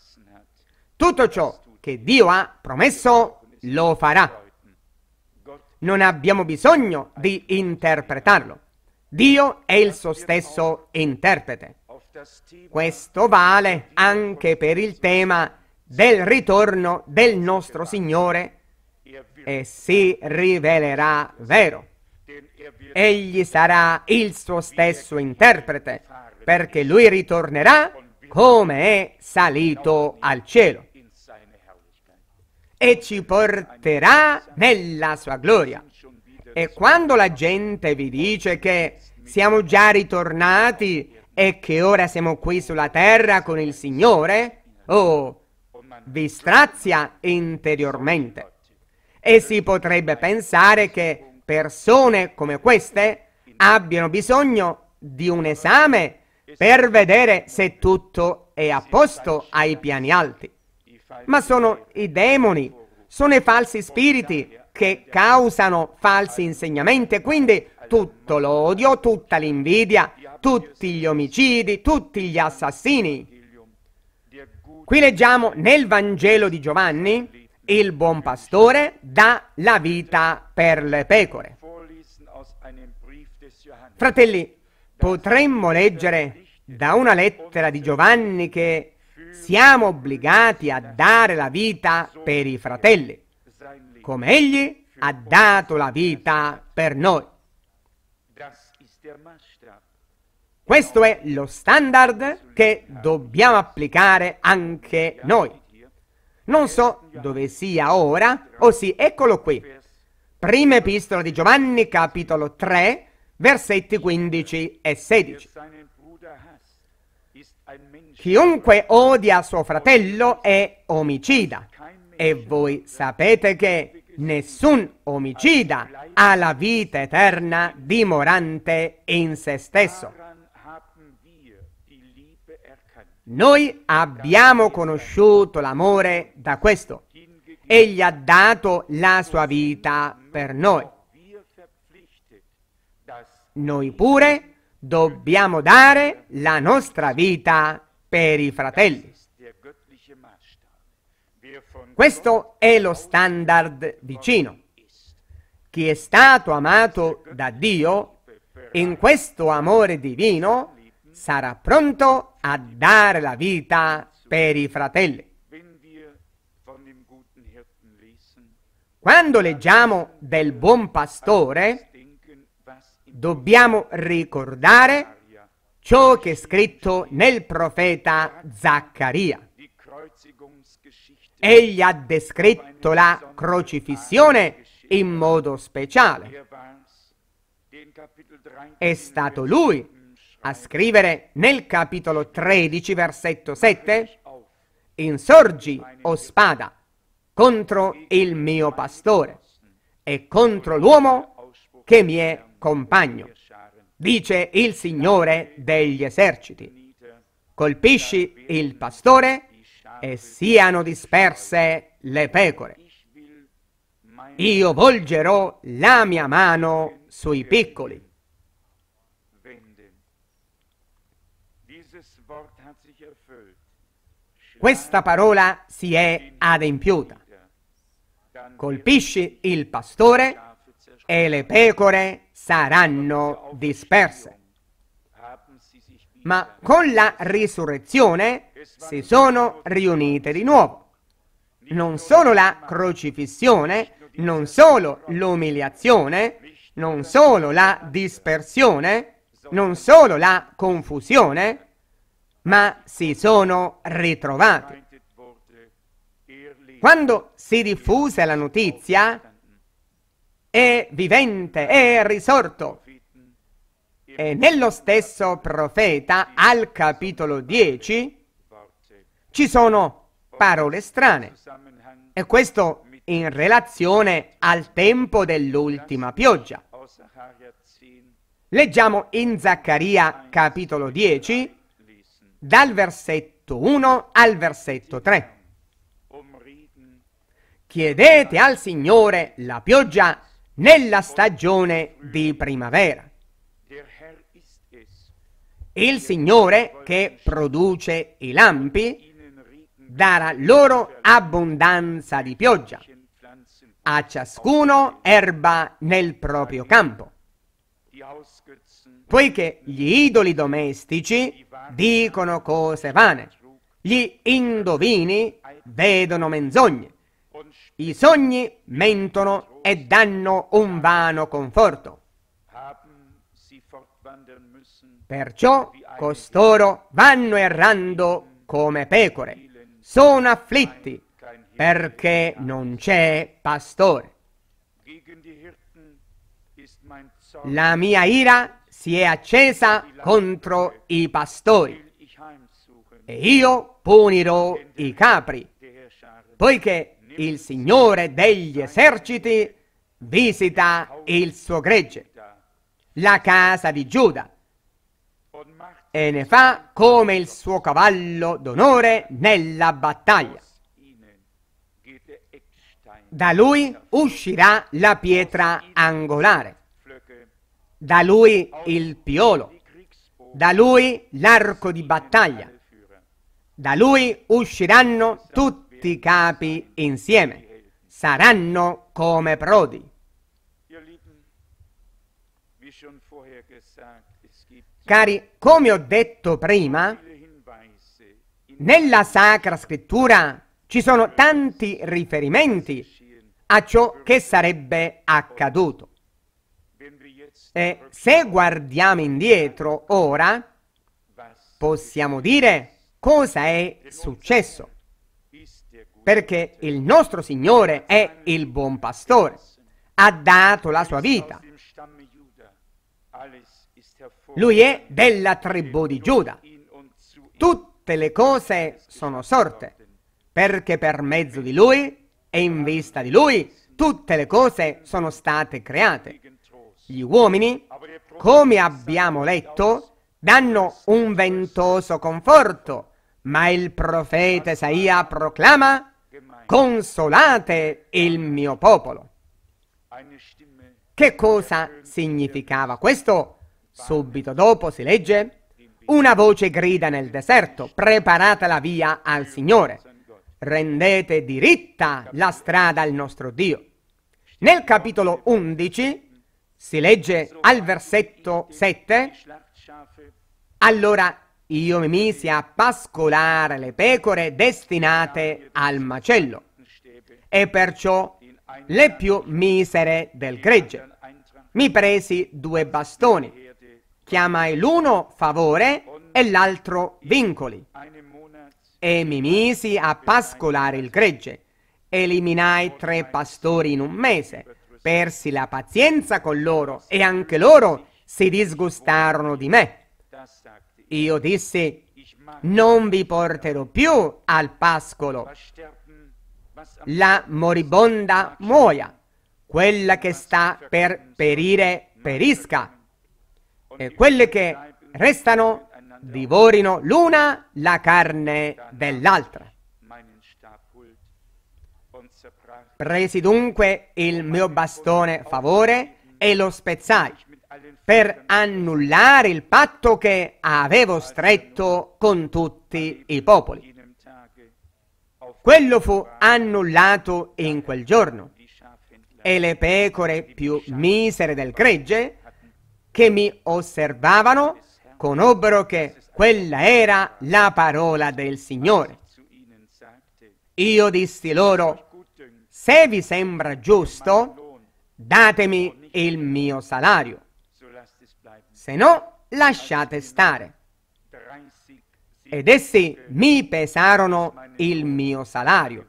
Tutto ciò che Dio ha promesso lo farà. Non abbiamo bisogno di interpretarlo. Dio è il suo stesso interprete. Questo vale anche per il tema del ritorno del nostro Signore e si rivelerà vero. Egli sarà il suo stesso interprete, perché lui ritornerà come è salito al cielo e ci porterà nella sua gloria. E quando la gente vi dice che siamo già ritornati e che ora siamo qui sulla terra con il Signore? Oh, vi strazia interiormente. E si potrebbe pensare che persone come queste abbiano bisogno di un esame per vedere se tutto è a posto ai piani alti. Ma sono i demoni, sono i falsi spiriti che causano falsi insegnamenti, quindi tutto l'odio, tutta l'invidia, tutti gli omicidi, tutti gli assassini. Qui leggiamo nel Vangelo di Giovanni, il buon pastore dà la vita per le pecore. Fratelli, potremmo leggere da una lettera di Giovanni che siamo obbligati a dare la vita per i fratelli, come egli ha dato la vita per noi. Questo è lo standard che dobbiamo applicare anche noi. Non so dove sia ora, oh sì, eccolo qui. Prima epistola di Giovanni, capitolo 3, versetti 15 e 16. Chiunque odia suo fratello è omicida. E voi sapete che Nessun omicida ha la vita eterna dimorante in se stesso. Noi abbiamo conosciuto l'amore da questo. Egli ha dato la sua vita per noi. Noi pure dobbiamo dare la nostra vita per i fratelli. Questo è lo standard vicino. Chi è stato amato da Dio, in questo amore divino, sarà pronto a dare la vita per i fratelli. Quando leggiamo del buon pastore, dobbiamo ricordare ciò che è scritto nel profeta Zaccaria. Egli ha descritto la crocifissione in modo speciale. È stato lui a scrivere nel capitolo 13, versetto 7, Insorgi, o spada, contro il mio pastore e contro l'uomo che mi è compagno, dice il Signore degli eserciti. Colpisci il pastore e e siano disperse le pecore. Io volgerò la mia mano sui piccoli. Questa parola si è adempiuta. Colpisci il pastore e le pecore saranno disperse. Ma con la risurrezione si sono riunite di nuovo. Non solo la crocifissione, non solo l'umiliazione, non solo la dispersione, non solo la confusione, ma si sono ritrovati. Quando si diffuse la notizia, è vivente, è risorto. E nello stesso profeta, al capitolo 10, ci sono parole strane. E questo in relazione al tempo dell'ultima pioggia. Leggiamo in Zaccaria capitolo 10, dal versetto 1 al versetto 3. Chiedete al Signore la pioggia nella stagione di primavera. Il Signore che produce i lampi darà loro abbondanza di pioggia, a ciascuno erba nel proprio campo, poiché gli idoli domestici dicono cose vane, gli indovini vedono menzogne, i sogni mentono e danno un vano conforto. Perciò costoro vanno errando come pecore, sono afflitti perché non c'è pastore. La mia ira si è accesa contro i pastori e io punirò i capri, poiché il Signore degli eserciti visita il suo gregge, la casa di Giuda, e ne fa come il suo cavallo d'onore nella battaglia. Da lui uscirà la pietra angolare, da lui il piolo, da lui l'arco di battaglia, da lui usciranno tutti i capi insieme, saranno come prodi. Cari, come ho detto prima, nella Sacra Scrittura ci sono tanti riferimenti a ciò che sarebbe accaduto. E se guardiamo indietro ora, possiamo dire cosa è successo. Perché il nostro Signore è il buon pastore, ha dato la sua vita, lui è della tribù di Giuda. Tutte le cose sono sorte, perché per mezzo di lui e in vista di lui tutte le cose sono state create. Gli uomini, come abbiamo letto, danno un ventoso conforto, ma il profeta Isaia proclama, consolate il mio popolo. Che cosa significava questo? Subito dopo si legge, una voce grida nel deserto, preparate la via al Signore, rendete diritta la strada al nostro Dio. Nel capitolo 11 si legge al versetto 7, allora io mi misi a pascolare le pecore destinate al macello e perciò le più misere del gregge. Mi presi due bastoni chiama l'uno favore e l'altro vincoli. E mi misi a pascolare il gregge. Eliminai tre pastori in un mese. Persi la pazienza con loro e anche loro si disgustarono di me. Io dissi, non vi porterò più al pascolo. La moribonda muoia, quella che sta per perire perisca e eh, quelle che restano divorino l'una la carne dell'altra. Presi dunque il mio bastone favore e lo spezzai per annullare il patto che avevo stretto con tutti i popoli. Quello fu annullato in quel giorno e le pecore più misere del gregge che mi osservavano conobbero che quella era la parola del Signore. Io dissi loro, se vi sembra giusto, datemi il mio salario, se no lasciate stare. Ed essi mi pesarono il mio salario,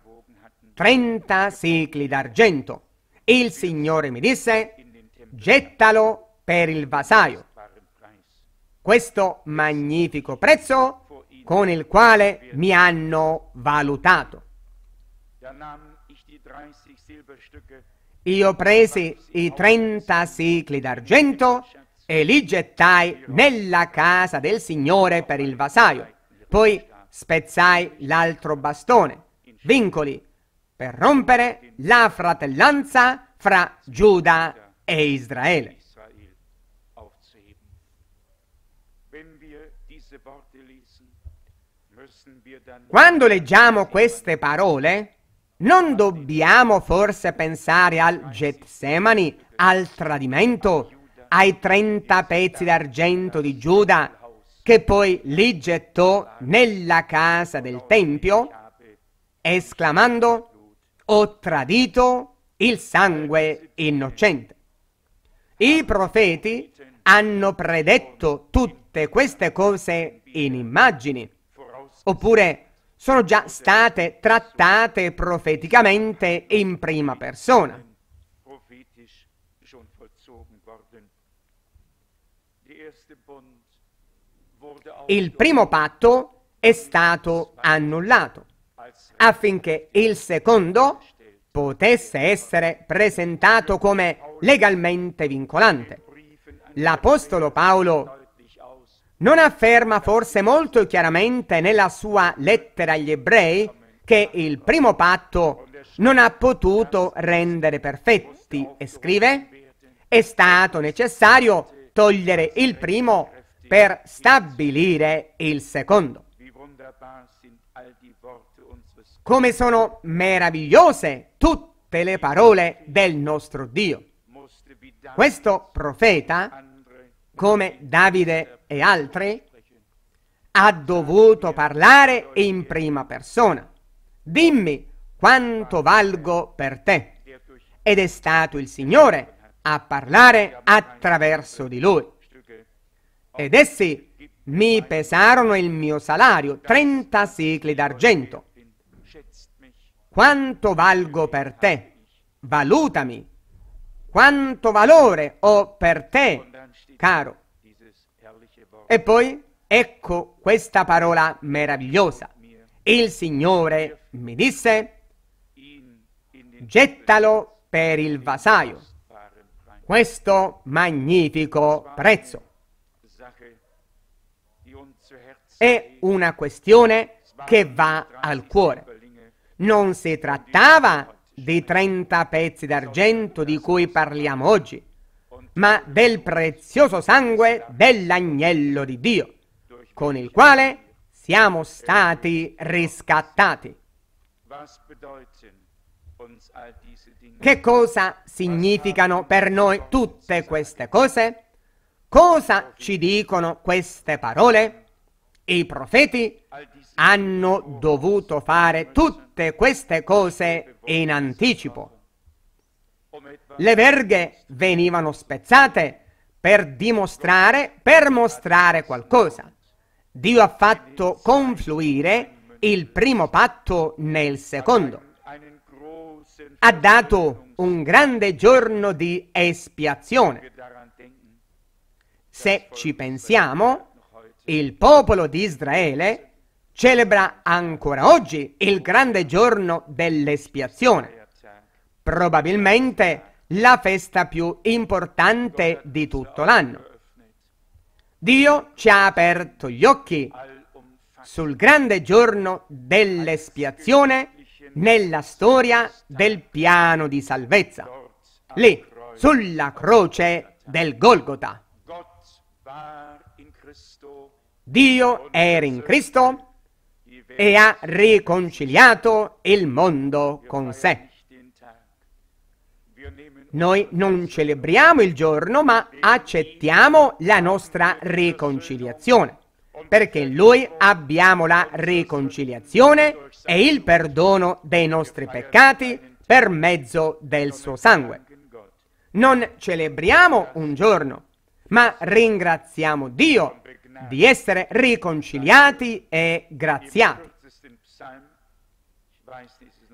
30 sicli d'argento. Il Signore mi disse, gettalo per il vasaio. Questo magnifico prezzo con il quale mi hanno valutato. Io presi i 30 sicli d'argento e li gettai nella casa del Signore per il vasaio. Poi spezzai l'altro bastone, vincoli, per rompere la fratellanza fra Giuda e Israele. Quando leggiamo queste parole, non dobbiamo forse pensare al Getsemani, al tradimento, ai 30 pezzi d'argento di Giuda che poi li gettò nella casa del Tempio, esclamando, ho tradito il sangue innocente. I profeti hanno predetto tutte queste cose in immagini. Oppure sono già state trattate profeticamente in prima persona. Il primo patto è stato annullato affinché il secondo potesse essere presentato come legalmente vincolante. L'Apostolo Paolo non afferma forse molto chiaramente nella sua lettera agli ebrei che il primo patto non ha potuto rendere perfetti e scrive è stato necessario togliere il primo per stabilire il secondo. Come sono meravigliose tutte le parole del nostro Dio. Questo profeta come Davide e altri, ha dovuto parlare in prima persona. Dimmi quanto valgo per te. Ed è stato il Signore a parlare attraverso di lui. Ed essi mi pesarono il mio salario, 30 sicli d'argento. Quanto valgo per te? Valutami. Quanto valore ho per te caro. E poi ecco questa parola meravigliosa. Il Signore mi disse, gettalo per il vasaio, questo magnifico prezzo. È una questione che va al cuore. Non si trattava di 30 pezzi d'argento di cui parliamo oggi, ma del prezioso sangue dell'agnello di Dio, con il quale siamo stati riscattati. Che cosa significano per noi tutte queste cose? Cosa ci dicono queste parole? I profeti hanno dovuto fare tutte queste cose in anticipo le verghe venivano spezzate per dimostrare, per mostrare qualcosa. Dio ha fatto confluire il primo patto nel secondo. Ha dato un grande giorno di espiazione. Se ci pensiamo, il popolo di Israele celebra ancora oggi il grande giorno dell'espiazione probabilmente la festa più importante di tutto l'anno. Dio ci ha aperto gli occhi sul grande giorno dell'espiazione nella storia del piano di salvezza, lì sulla croce del Golgota. Dio era in Cristo e ha riconciliato il mondo con sé. Noi non celebriamo il giorno, ma accettiamo la nostra riconciliazione, perché in Lui abbiamo la riconciliazione e il perdono dei nostri peccati per mezzo del suo sangue. Non celebriamo un giorno, ma ringraziamo Dio di essere riconciliati e graziati.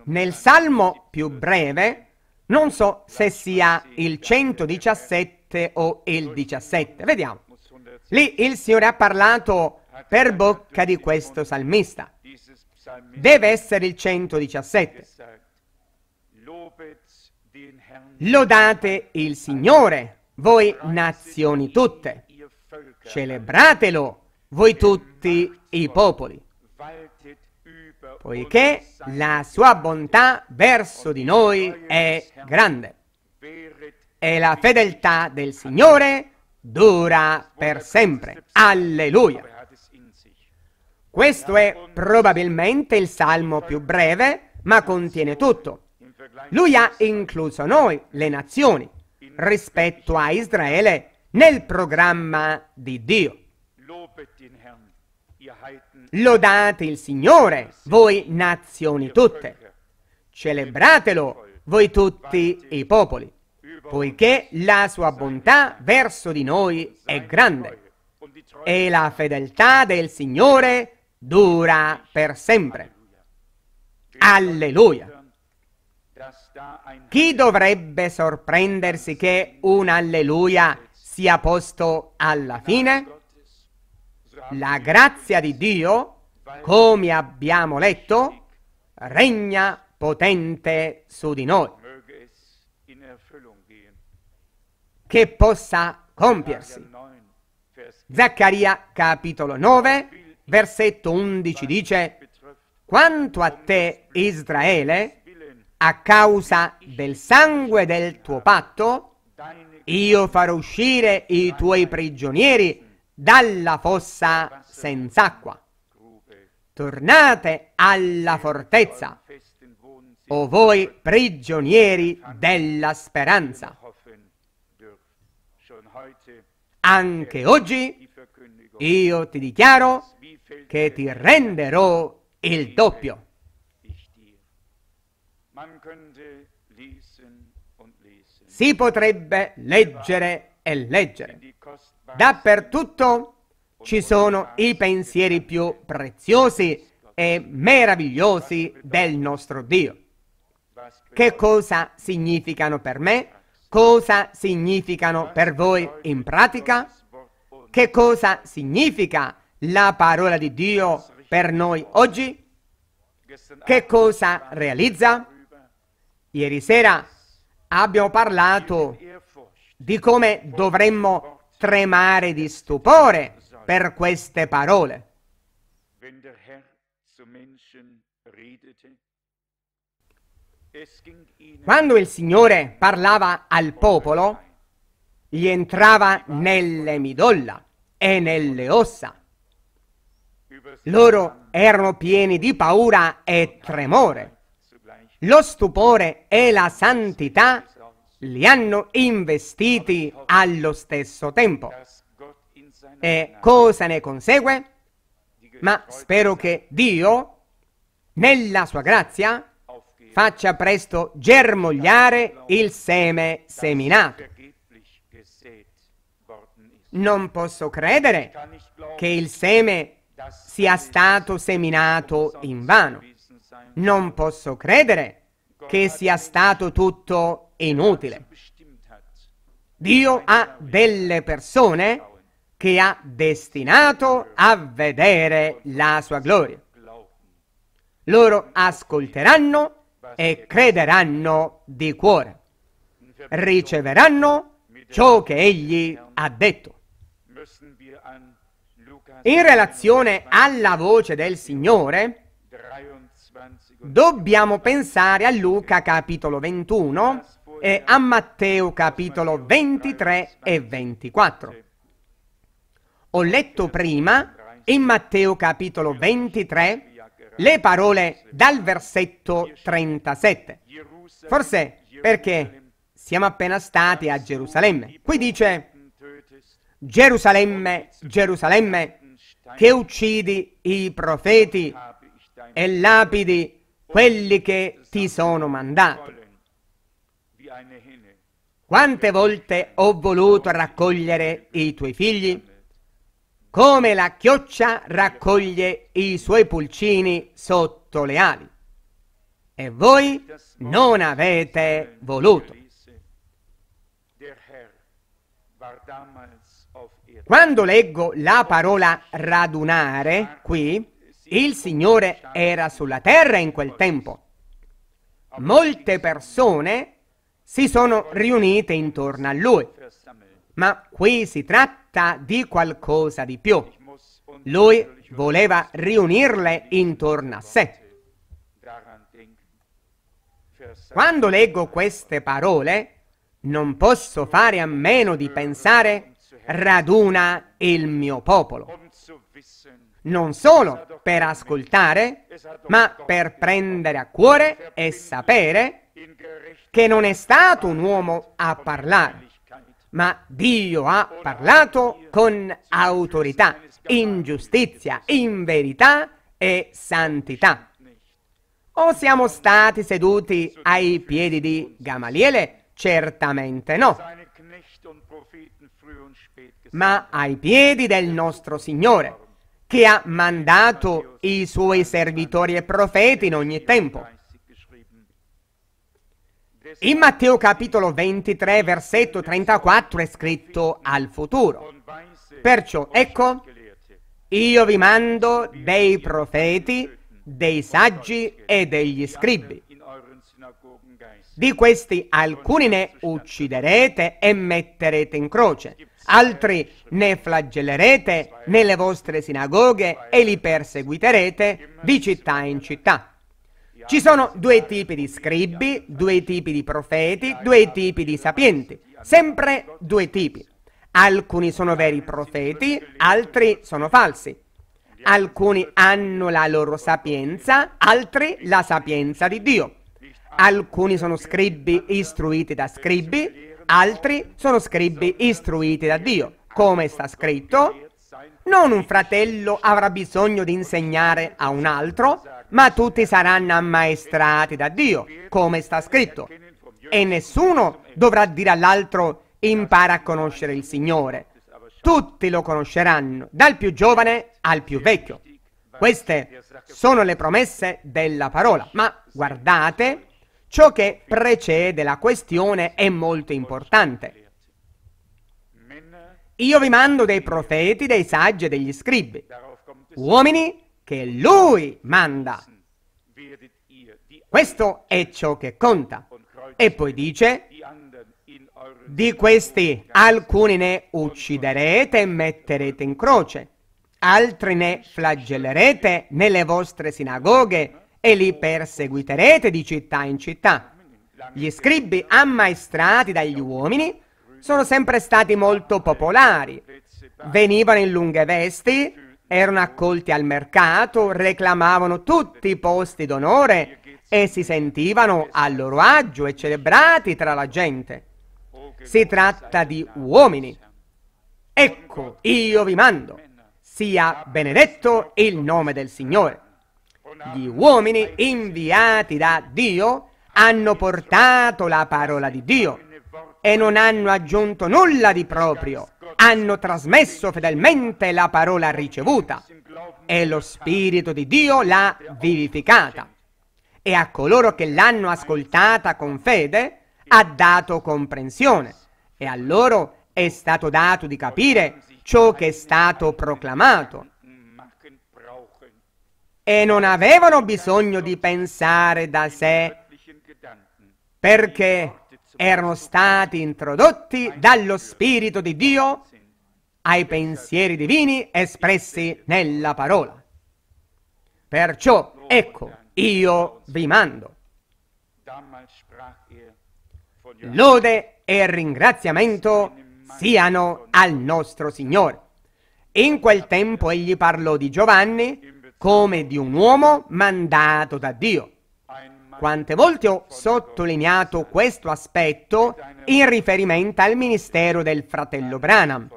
Nel salmo più breve non so se sia il 117 o il 17. Vediamo. Lì il Signore ha parlato per bocca di questo salmista. Deve essere il 117. Lodate il Signore, voi nazioni tutte. Celebratelo, voi tutti i popoli poiché la sua bontà verso di noi è grande e la fedeltà del Signore dura per sempre. Alleluia! Questo è probabilmente il salmo più breve, ma contiene tutto. Lui ha incluso noi, le nazioni, rispetto a Israele, nel programma di Dio. Lodate il Signore, voi nazioni tutte. Celebratelo, voi tutti i popoli, poiché la sua bontà verso di noi è grande e la fedeltà del Signore dura per sempre. Alleluia! Chi dovrebbe sorprendersi che un alleluia sia posto alla fine? La grazia di Dio, come abbiamo letto, regna potente su di noi, che possa compiersi. Zaccaria capitolo 9, versetto 11 dice, Quanto a te, Israele, a causa del sangue del tuo patto, io farò uscire i tuoi prigionieri dalla fossa senza acqua. Tornate alla fortezza, o voi prigionieri della speranza. Anche oggi io ti dichiaro che ti renderò il doppio. Si potrebbe leggere e leggere. Dappertutto ci sono i pensieri più preziosi e meravigliosi del nostro Dio. Che cosa significano per me? Cosa significano per voi in pratica? Che cosa significa la parola di Dio per noi oggi? Che cosa realizza? Ieri sera abbiamo parlato di come dovremmo tremare di stupore per queste parole. Quando il Signore parlava al popolo, gli entrava nelle midolla e nelle ossa. Loro erano pieni di paura e tremore. Lo stupore e la santità li hanno investiti allo stesso tempo. E cosa ne consegue? Ma spero che Dio, nella sua grazia, faccia presto germogliare il seme seminato. Non posso credere che il seme sia stato seminato in vano. Non posso credere che sia stato tutto inutile. Dio ha delle persone che ha destinato a vedere la sua gloria. Loro ascolteranno e crederanno di cuore. Riceveranno ciò che egli ha detto. In relazione alla voce del Signore, dobbiamo pensare a Luca capitolo 21, e a Matteo capitolo 23 e 24. Ho letto prima in Matteo capitolo 23 le parole dal versetto 37. Forse perché siamo appena stati a Gerusalemme. Qui dice, Gerusalemme, Gerusalemme, che uccidi i profeti e lapidi quelli che ti sono mandati. Quante volte ho voluto raccogliere i tuoi figli? Come la chioccia raccoglie i suoi pulcini sotto le ali. E voi non avete voluto. Quando leggo la parola radunare qui, il Signore era sulla terra in quel tempo. Molte persone si sono riunite intorno a lui. Ma qui si tratta di qualcosa di più. Lui voleva riunirle intorno a sé. Quando leggo queste parole, non posso fare a meno di pensare raduna il mio popolo. Non solo per ascoltare, ma per prendere a cuore e sapere che non è stato un uomo a parlare, ma Dio ha parlato con autorità, in giustizia, in verità e santità. O siamo stati seduti ai piedi di Gamaliele? Certamente no. Ma ai piedi del nostro Signore, che ha mandato i suoi servitori e profeti in ogni tempo in Matteo capitolo 23, versetto 34 è scritto al futuro. Perciò, ecco, io vi mando dei profeti, dei saggi e degli scribi. Di questi alcuni ne ucciderete e metterete in croce, altri ne flagellerete nelle vostre sinagoghe e li perseguiterete di città in città. Ci sono due tipi di scribbi, due tipi di profeti, due tipi di sapienti, sempre due tipi. Alcuni sono veri profeti, altri sono falsi. Alcuni hanno la loro sapienza, altri la sapienza di Dio. Alcuni sono scribbi istruiti da scribbi, altri sono scribbi istruiti da Dio. Come sta scritto, non un fratello avrà bisogno di insegnare a un altro, ma tutti saranno ammaestrati da Dio, come sta scritto. E nessuno dovrà dire all'altro impara a conoscere il Signore. Tutti lo conosceranno, dal più giovane al più vecchio. Queste sono le promesse della parola. Ma guardate, ciò che precede la questione è molto importante. Io vi mando dei profeti, dei saggi e degli scribi, uomini che lui manda. Questo è ciò che conta. E poi dice, di questi alcuni ne ucciderete e metterete in croce, altri ne flagellerete nelle vostre sinagoghe e li perseguiterete di città in città. Gli scribi ammaestrati dagli uomini sono sempre stati molto popolari. Venivano in lunghe vesti, erano accolti al mercato, reclamavano tutti i posti d'onore e si sentivano a loro agio e celebrati tra la gente. Si tratta di uomini. Ecco, io vi mando. Sia benedetto il nome del Signore. Gli uomini inviati da Dio hanno portato la parola di Dio e non hanno aggiunto nulla di proprio, hanno trasmesso fedelmente la parola ricevuta e lo Spirito di Dio l'ha vivificata e a coloro che l'hanno ascoltata con fede ha dato comprensione e a loro è stato dato di capire ciò che è stato proclamato. E non avevano bisogno di pensare da sé perché erano stati introdotti dallo Spirito di Dio ai pensieri divini espressi nella parola. Perciò, ecco, io vi mando. Lode e ringraziamento siano al nostro Signore. In quel tempo egli parlò di Giovanni come di un uomo mandato da Dio. Quante volte ho sottolineato questo aspetto in riferimento al ministero del fratello Branham,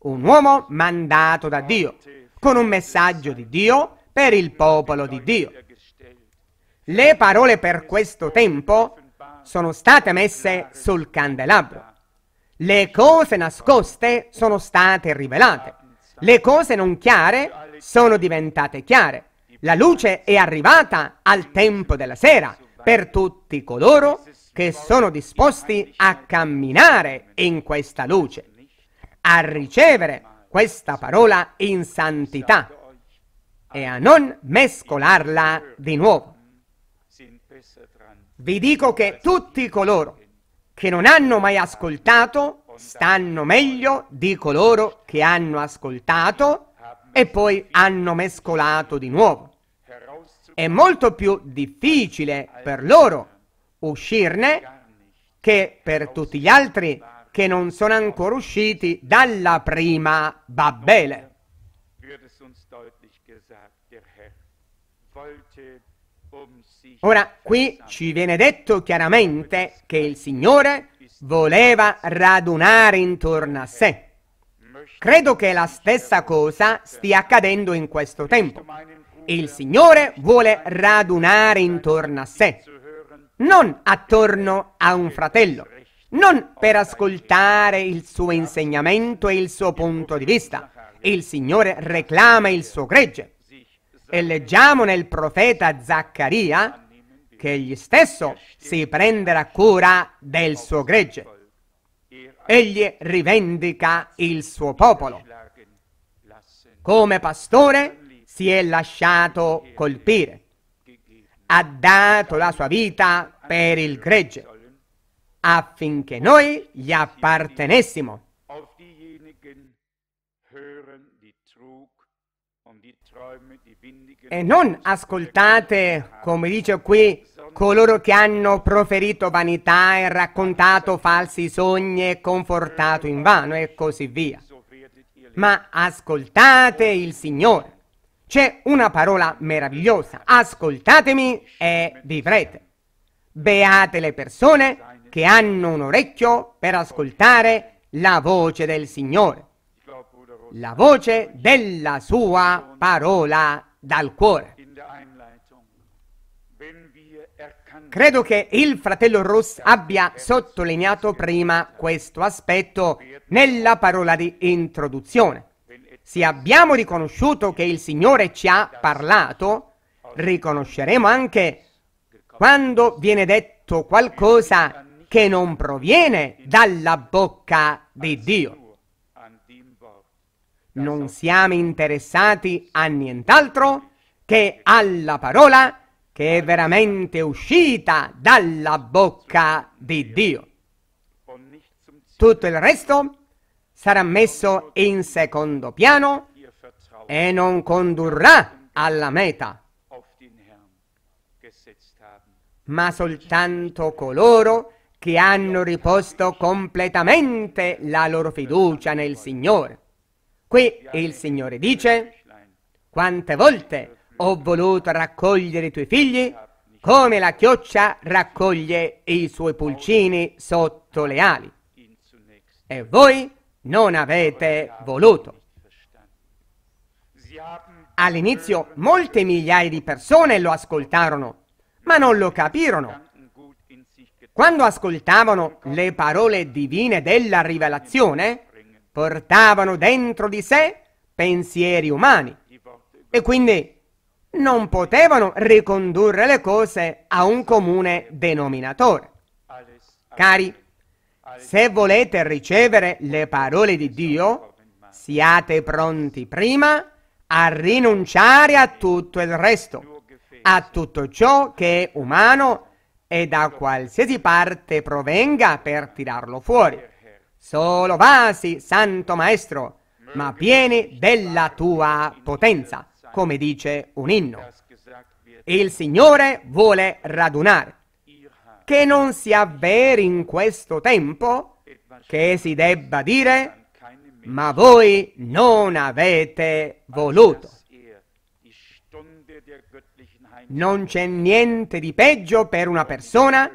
un uomo mandato da Dio, con un messaggio di Dio per il popolo di Dio. Le parole per questo tempo sono state messe sul candelabro. Le cose nascoste sono state rivelate. Le cose non chiare sono diventate chiare. La luce è arrivata al tempo della sera per tutti coloro che sono disposti a camminare in questa luce, a ricevere questa parola in santità e a non mescolarla di nuovo. Vi dico che tutti coloro che non hanno mai ascoltato stanno meglio di coloro che hanno ascoltato e poi hanno mescolato di nuovo è molto più difficile per loro uscirne che per tutti gli altri che non sono ancora usciti dalla prima Babele. Ora, qui ci viene detto chiaramente che il Signore voleva radunare intorno a sé. Credo che la stessa cosa stia accadendo in questo tempo. Il Signore vuole radunare intorno a sé, non attorno a un fratello, non per ascoltare il suo insegnamento e il suo punto di vista. Il Signore reclama il suo gregge. E leggiamo nel profeta Zaccaria che egli stesso si prenderà cura del suo gregge. Egli rivendica il suo popolo. Come pastore si è lasciato colpire, ha dato la sua vita per il gregge, affinché noi gli appartenessimo. E non ascoltate, come dice qui, coloro che hanno proferito vanità e raccontato falsi sogni e confortato in vano e così via. Ma ascoltate il Signore c'è una parola meravigliosa, ascoltatemi e vivrete. Beate le persone che hanno un orecchio per ascoltare la voce del Signore, la voce della sua parola dal cuore. Credo che il fratello Ross abbia sottolineato prima questo aspetto nella parola di introduzione. Se abbiamo riconosciuto che il Signore ci ha parlato, riconosceremo anche quando viene detto qualcosa che non proviene dalla bocca di Dio. Non siamo interessati a nient'altro che alla parola che è veramente uscita dalla bocca di Dio. Tutto il resto sarà messo in secondo piano e non condurrà alla meta, ma soltanto coloro che hanno riposto completamente la loro fiducia nel Signore. Qui il Signore dice, quante volte ho voluto raccogliere i tuoi figli come la chioccia raccoglie i suoi pulcini sotto le ali. E voi non avete voluto. All'inizio molte migliaia di persone lo ascoltarono, ma non lo capirono. Quando ascoltavano le parole divine della rivelazione, portavano dentro di sé pensieri umani e quindi non potevano ricondurre le cose a un comune denominatore. Cari, se volete ricevere le parole di Dio, siate pronti prima a rinunciare a tutto il resto, a tutto ciò che è umano e da qualsiasi parte provenga per tirarlo fuori. Solo vasi, Santo Maestro, ma pieni della tua potenza, come dice un inno. Il Signore vuole radunare che non si avveri in questo tempo, che si debba dire, ma voi non avete voluto. Non c'è niente di peggio per una persona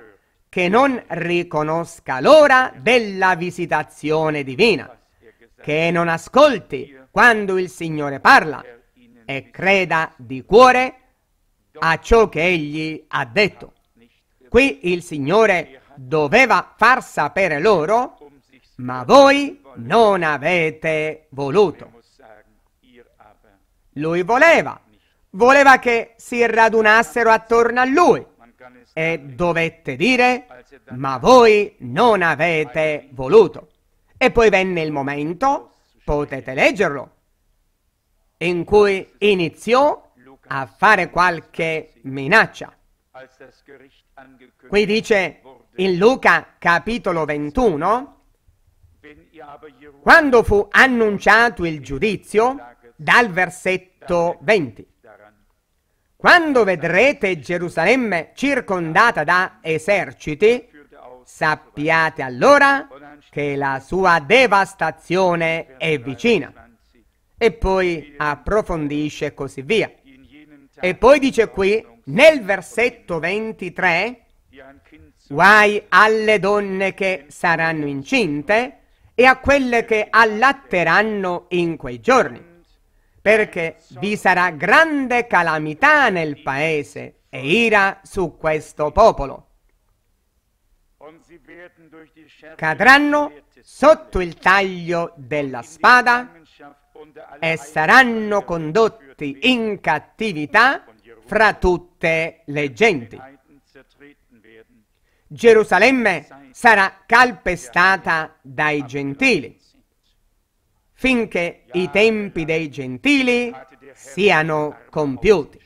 che non riconosca l'ora della visitazione divina, che non ascolti quando il Signore parla e creda di cuore a ciò che Egli ha detto. Qui il Signore doveva far sapere loro, ma voi non avete voluto. Lui voleva, voleva che si radunassero attorno a lui e dovette dire, ma voi non avete voluto. E poi venne il momento, potete leggerlo, in cui iniziò a fare qualche minaccia. Qui dice in Luca capitolo 21, quando fu annunciato il giudizio, dal versetto 20, quando vedrete Gerusalemme circondata da eserciti, sappiate allora che la sua devastazione è vicina. E poi approfondisce così via. E poi dice qui, nel versetto 23, guai alle donne che saranno incinte e a quelle che allatteranno in quei giorni, perché vi sarà grande calamità nel paese e ira su questo popolo. Cadranno sotto il taglio della spada e saranno condotti in cattività fra tutti tutte le genti. Gerusalemme sarà calpestata dai gentili, finché i tempi dei gentili siano compiuti.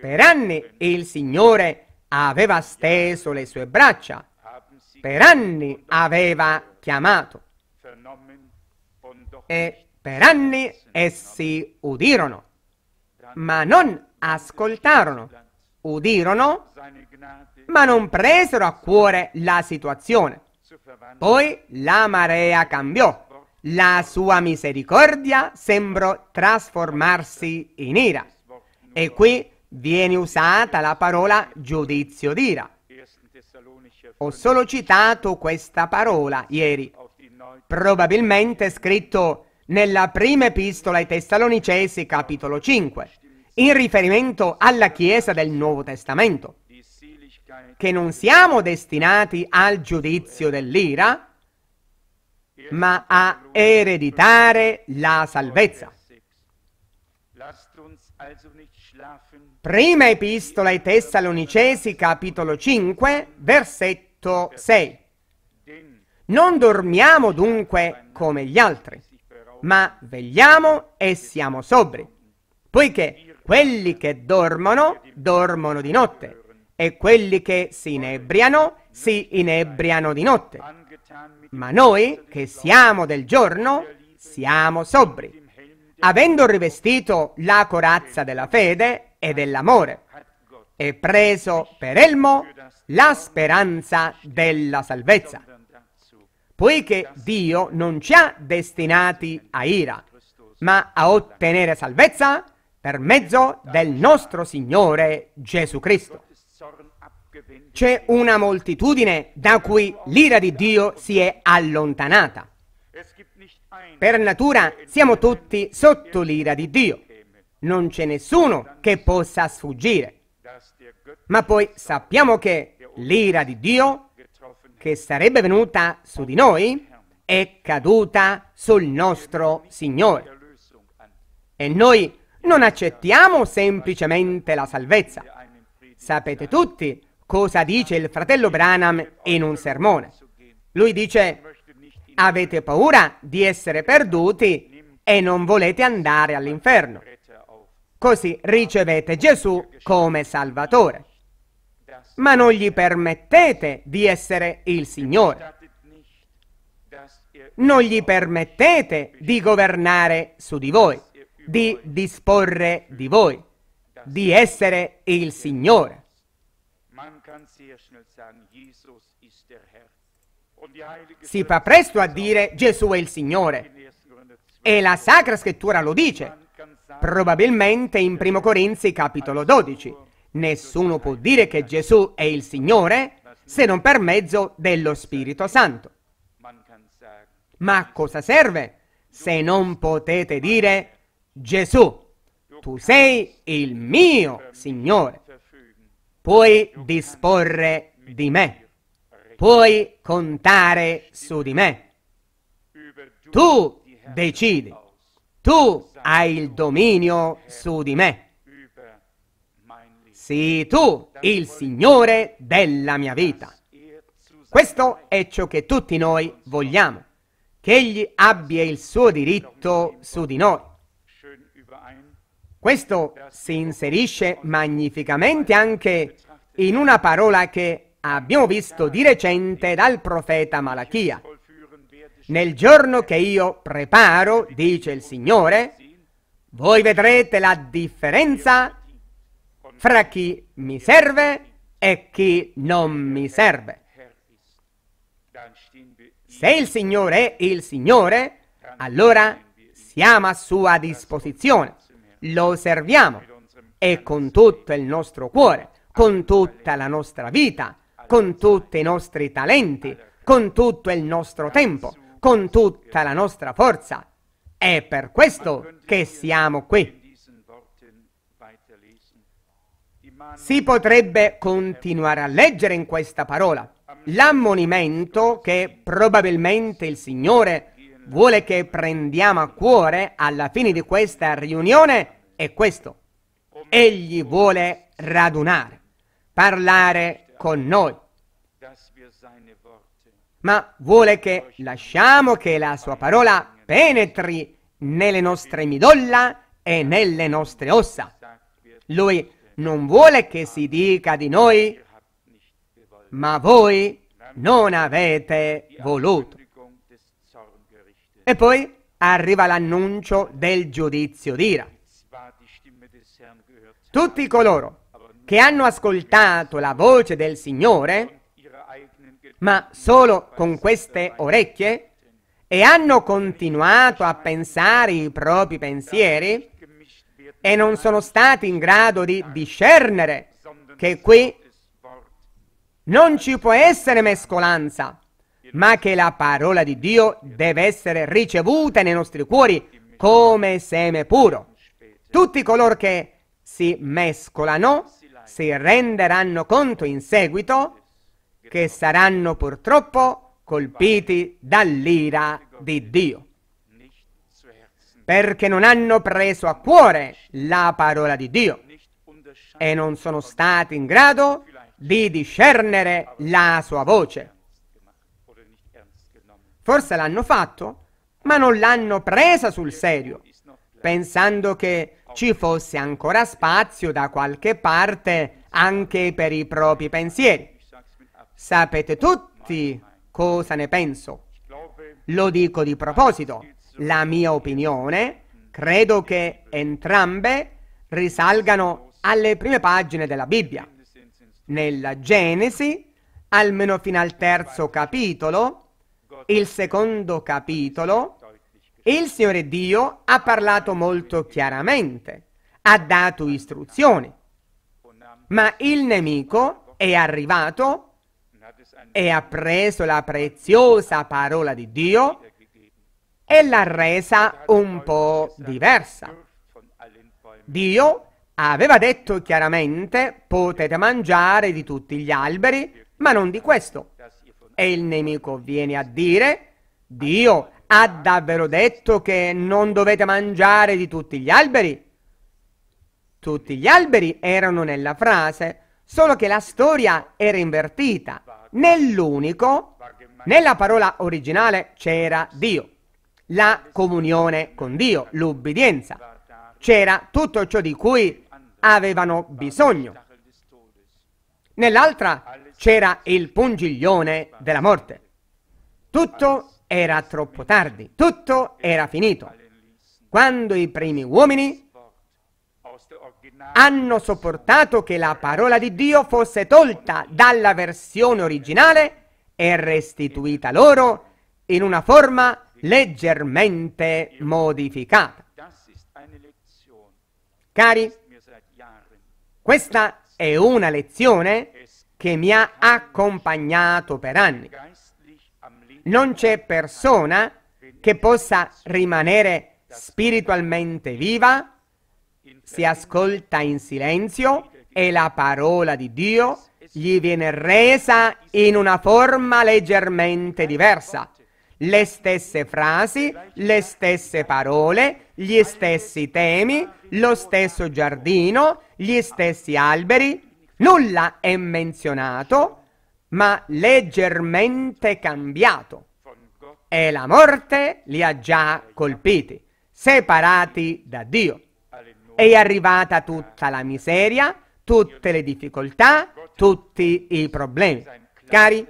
Per anni il Signore aveva steso le sue braccia, per anni aveva chiamato e per anni essi udirono ma non ascoltarono, udirono, ma non presero a cuore la situazione. Poi la marea cambiò, la sua misericordia sembrò trasformarsi in ira. E qui viene usata la parola giudizio d'ira. Ho solo citato questa parola ieri. Probabilmente scritto nella prima epistola ai Tessalonicesi capitolo 5, in riferimento alla Chiesa del Nuovo Testamento, che non siamo destinati al giudizio dell'ira, ma a ereditare la salvezza. Prima epistola ai Tessalonicesi capitolo 5, versetto 6. Non dormiamo dunque come gli altri ma vegliamo e siamo sobri, poiché quelli che dormono, dormono di notte, e quelli che si inebriano, si inebriano di notte. Ma noi, che siamo del giorno, siamo sobri, avendo rivestito la corazza della fede e dell'amore, e preso per elmo la speranza della salvezza poiché Dio non ci ha destinati a ira, ma a ottenere salvezza per mezzo del nostro Signore Gesù Cristo. C'è una moltitudine da cui l'ira di Dio si è allontanata. Per natura siamo tutti sotto l'ira di Dio. Non c'è nessuno che possa sfuggire. Ma poi sappiamo che l'ira di Dio che sarebbe venuta su di noi è caduta sul nostro Signore. E noi non accettiamo semplicemente la salvezza. Sapete tutti cosa dice il fratello Branham in un sermone. Lui dice, avete paura di essere perduti e non volete andare all'inferno. Così ricevete Gesù come Salvatore ma non gli permettete di essere il Signore. Non gli permettete di governare su di voi, di disporre di voi, di essere il Signore. Si fa presto a dire Gesù è il Signore. E la Sacra Scrittura lo dice, probabilmente in 1 Corinzi capitolo 12 Nessuno può dire che Gesù è il Signore se non per mezzo dello Spirito Santo. Ma a cosa serve se non potete dire Gesù, tu sei il mio Signore, puoi disporre di me, puoi contare su di me, tu decidi, tu hai il dominio su di me. Sii tu il Signore della mia vita. Questo è ciò che tutti noi vogliamo, che Egli abbia il suo diritto su di noi. Questo si inserisce magnificamente anche in una parola che abbiamo visto di recente dal profeta Malachia. Nel giorno che io preparo, dice il Signore, voi vedrete la differenza fra chi mi serve e chi non mi serve. Se il Signore è il Signore, allora siamo a sua disposizione, lo serviamo e con tutto il nostro cuore, con tutta la nostra vita, con tutti i nostri talenti, con tutto il nostro tempo, con tutta la nostra forza. È per questo che siamo qui. Si potrebbe continuare a leggere in questa parola l'ammonimento che probabilmente il Signore vuole che prendiamo a cuore alla fine di questa riunione è questo. Egli vuole radunare, parlare con noi, ma vuole che lasciamo che la sua parola penetri nelle nostre midolla e nelle nostre ossa. Lui non vuole che si dica di noi, ma voi non avete voluto. E poi arriva l'annuncio del giudizio d'ira. Tutti coloro che hanno ascoltato la voce del Signore, ma solo con queste orecchie, e hanno continuato a pensare i propri pensieri, e non sono stati in grado di discernere che qui non ci può essere mescolanza, ma che la parola di Dio deve essere ricevuta nei nostri cuori come seme puro. Tutti coloro che si mescolano si renderanno conto in seguito che saranno purtroppo colpiti dall'ira di Dio perché non hanno preso a cuore la parola di Dio e non sono stati in grado di discernere la sua voce. Forse l'hanno fatto, ma non l'hanno presa sul serio, pensando che ci fosse ancora spazio da qualche parte anche per i propri pensieri. Sapete tutti cosa ne penso. Lo dico di proposito la mia opinione, credo che entrambe risalgano alle prime pagine della Bibbia. Nella Genesi, almeno fino al terzo capitolo, il secondo capitolo, il Signore Dio ha parlato molto chiaramente, ha dato istruzioni, ma il nemico è arrivato e ha preso la preziosa parola di Dio e l'ha resa un po' diversa. Dio aveva detto chiaramente potete mangiare di tutti gli alberi, ma non di questo. E il nemico viene a dire Dio ha davvero detto che non dovete mangiare di tutti gli alberi? Tutti gli alberi erano nella frase, solo che la storia era invertita. Nell'unico, nella parola originale c'era Dio la comunione con Dio, l'ubbidienza. C'era tutto ciò di cui avevano bisogno. Nell'altra c'era il pungiglione della morte. Tutto era troppo tardi, tutto era finito. Quando i primi uomini hanno sopportato che la parola di Dio fosse tolta dalla versione originale e restituita loro in una forma leggermente modificata. Cari, questa è una lezione che mi ha accompagnato per anni. Non c'è persona che possa rimanere spiritualmente viva se ascolta in silenzio e la parola di Dio gli viene resa in una forma leggermente diversa le stesse frasi, le stesse parole, gli stessi temi, lo stesso giardino, gli stessi alberi. Nulla è menzionato, ma leggermente cambiato. E la morte li ha già colpiti, separati da Dio. È arrivata tutta la miseria, tutte le difficoltà, tutti i problemi. Cari,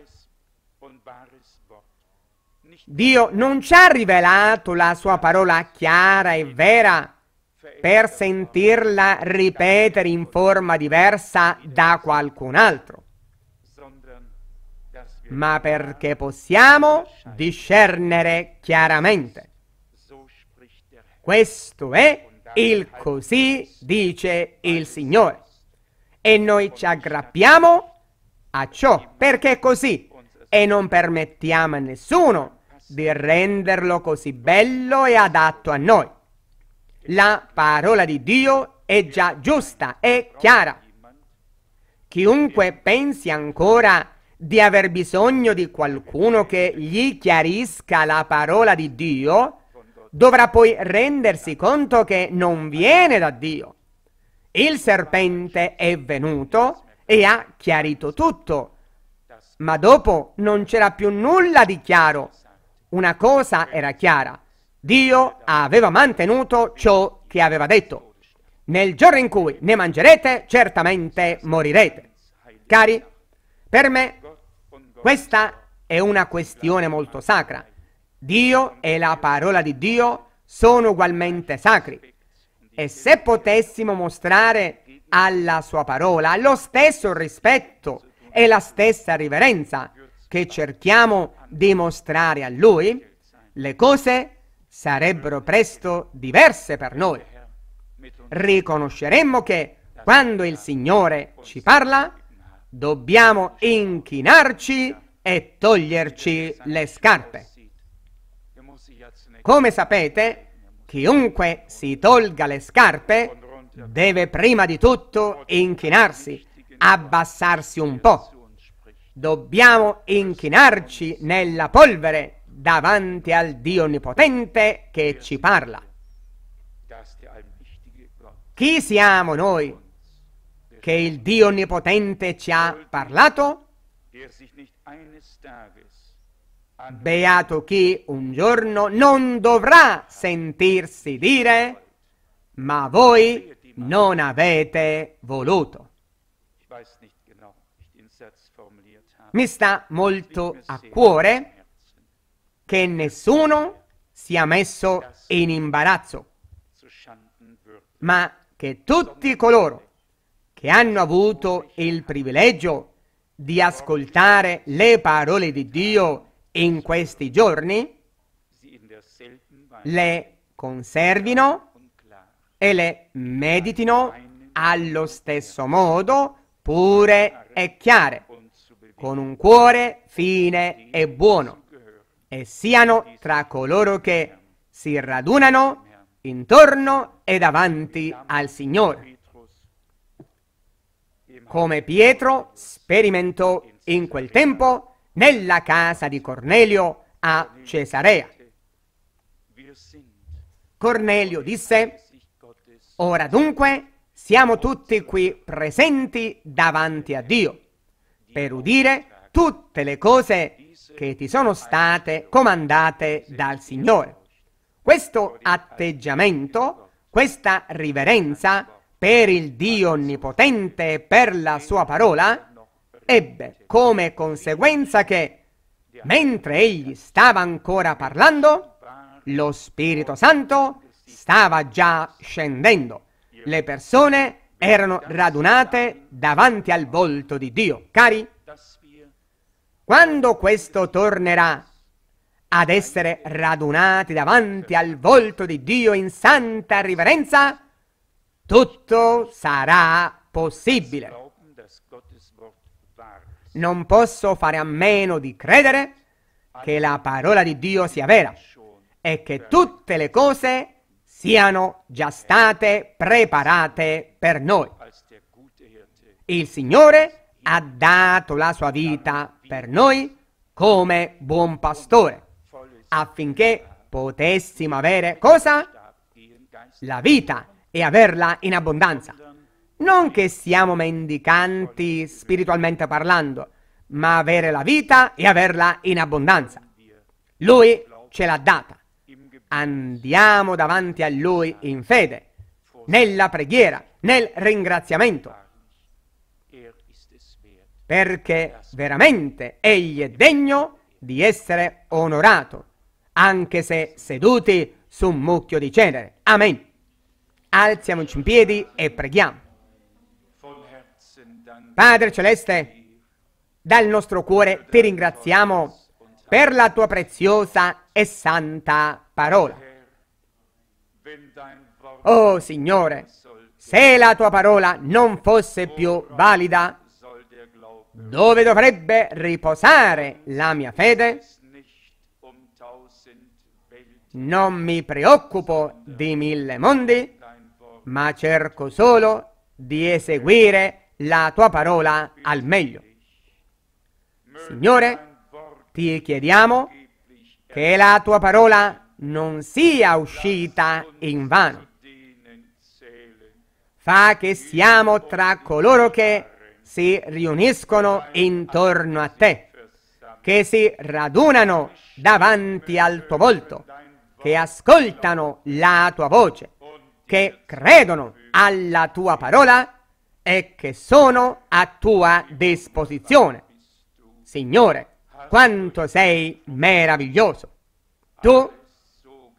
Dio non ci ha rivelato la sua parola chiara e vera per sentirla ripetere in forma diversa da qualcun altro, ma perché possiamo discernere chiaramente. Questo è il così dice il Signore. E noi ci aggrappiamo a ciò, perché è così, e non permettiamo a nessuno di renderlo così bello e adatto a noi. La parola di Dio è già giusta e chiara. Chiunque pensi ancora di aver bisogno di qualcuno che gli chiarisca la parola di Dio, dovrà poi rendersi conto che non viene da Dio. Il serpente è venuto e ha chiarito tutto, ma dopo non c'era più nulla di chiaro una cosa era chiara, Dio aveva mantenuto ciò che aveva detto. Nel giorno in cui ne mangerete, certamente morirete. Cari, per me questa è una questione molto sacra. Dio e la parola di Dio sono ugualmente sacri. E se potessimo mostrare alla sua parola lo stesso rispetto e la stessa riverenza che cerchiamo di mostrare a lui, le cose sarebbero presto diverse per noi. Riconosceremmo che quando il Signore ci parla, dobbiamo inchinarci e toglierci le scarpe. Come sapete, chiunque si tolga le scarpe deve prima di tutto inchinarsi, abbassarsi un po', dobbiamo inchinarci nella polvere davanti al Dio Onnipotente che ci parla. Chi siamo noi che il Dio Onnipotente ci ha parlato? Beato chi un giorno non dovrà sentirsi dire, ma voi non avete voluto. mi sta molto a cuore che nessuno sia messo in imbarazzo, ma che tutti coloro che hanno avuto il privilegio di ascoltare le parole di Dio in questi giorni, le conservino e le meditino allo stesso modo pure e chiare, con un cuore fine e buono, e siano tra coloro che si radunano intorno e davanti al Signore, come Pietro sperimentò in quel tempo nella casa di Cornelio a Cesarea. Cornelio disse, ora dunque siamo tutti qui presenti davanti a Dio per udire tutte le cose che ti sono state comandate dal Signore. Questo atteggiamento, questa riverenza per il Dio Onnipotente e per la sua parola, ebbe come conseguenza che, mentre egli stava ancora parlando, lo Spirito Santo stava già scendendo. Le persone erano radunate davanti al volto di Dio. Cari, quando questo tornerà ad essere radunati davanti al volto di Dio in santa riverenza, tutto sarà possibile. Non posso fare a meno di credere che la parola di Dio sia vera e che tutte le cose siano già state preparate per noi. Il Signore ha dato la sua vita per noi come buon pastore, affinché potessimo avere cosa? La vita e averla in abbondanza. Non che siamo mendicanti spiritualmente parlando, ma avere la vita e averla in abbondanza. Lui ce l'ha data andiamo davanti a Lui in fede, nella preghiera, nel ringraziamento, perché veramente Egli è degno di essere onorato, anche se seduti su un mucchio di cenere. Amen. Alziamoci in piedi e preghiamo. Padre Celeste, dal nostro cuore ti ringraziamo per la tua preziosa e santa parola. Oh Signore, se la tua parola non fosse più valida, dove dovrebbe riposare la mia fede? Non mi preoccupo di mille mondi, ma cerco solo di eseguire la tua parola al meglio. Signore, ti chiediamo che la tua parola non sia uscita in vano. Fa che siamo tra coloro che si riuniscono intorno a te, che si radunano davanti al tuo volto, che ascoltano la tua voce, che credono alla tua parola e che sono a tua disposizione. Signore, quanto sei meraviglioso. Tu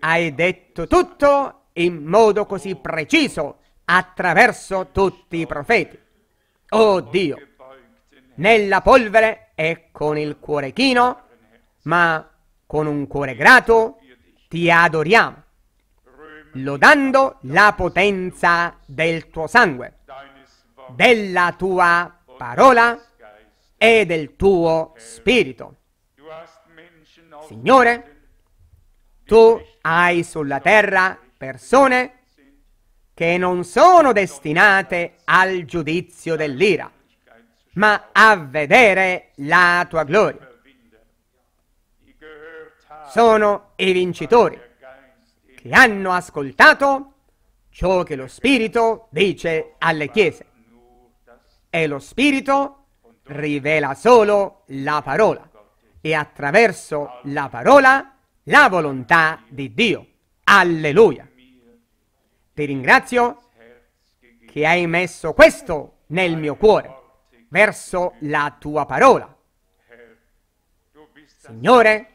hai detto tutto in modo così preciso attraverso tutti i profeti. Oh Dio, nella polvere e con il cuore chino, ma con un cuore grato ti adoriamo, lodando la potenza del tuo sangue, della tua parola e del tuo spirito. Signore, tu hai sulla terra persone che non sono destinate al giudizio dell'ira, ma a vedere la tua gloria. Sono i vincitori che hanno ascoltato ciò che lo Spirito dice alle chiese. E lo Spirito rivela solo la parola e attraverso la parola la volontà di Dio. Alleluia. Ti ringrazio che hai messo questo nel mio cuore, verso la tua parola. Signore,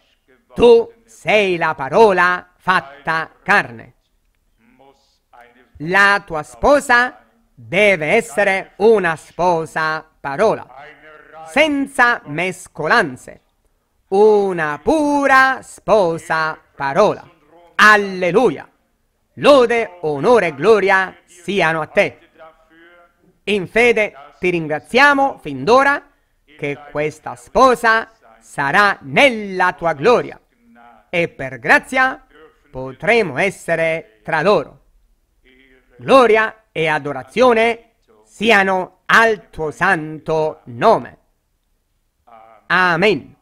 tu sei la parola fatta carne. La tua sposa deve essere una sposa parola, senza mescolanze, una pura sposa parola. Alleluia! Lode, onore e gloria siano a te. In fede ti ringraziamo fin d'ora che questa sposa sarà nella tua gloria e per grazia potremo essere tra loro. Gloria e adorazione siano al tuo santo nome. Amen.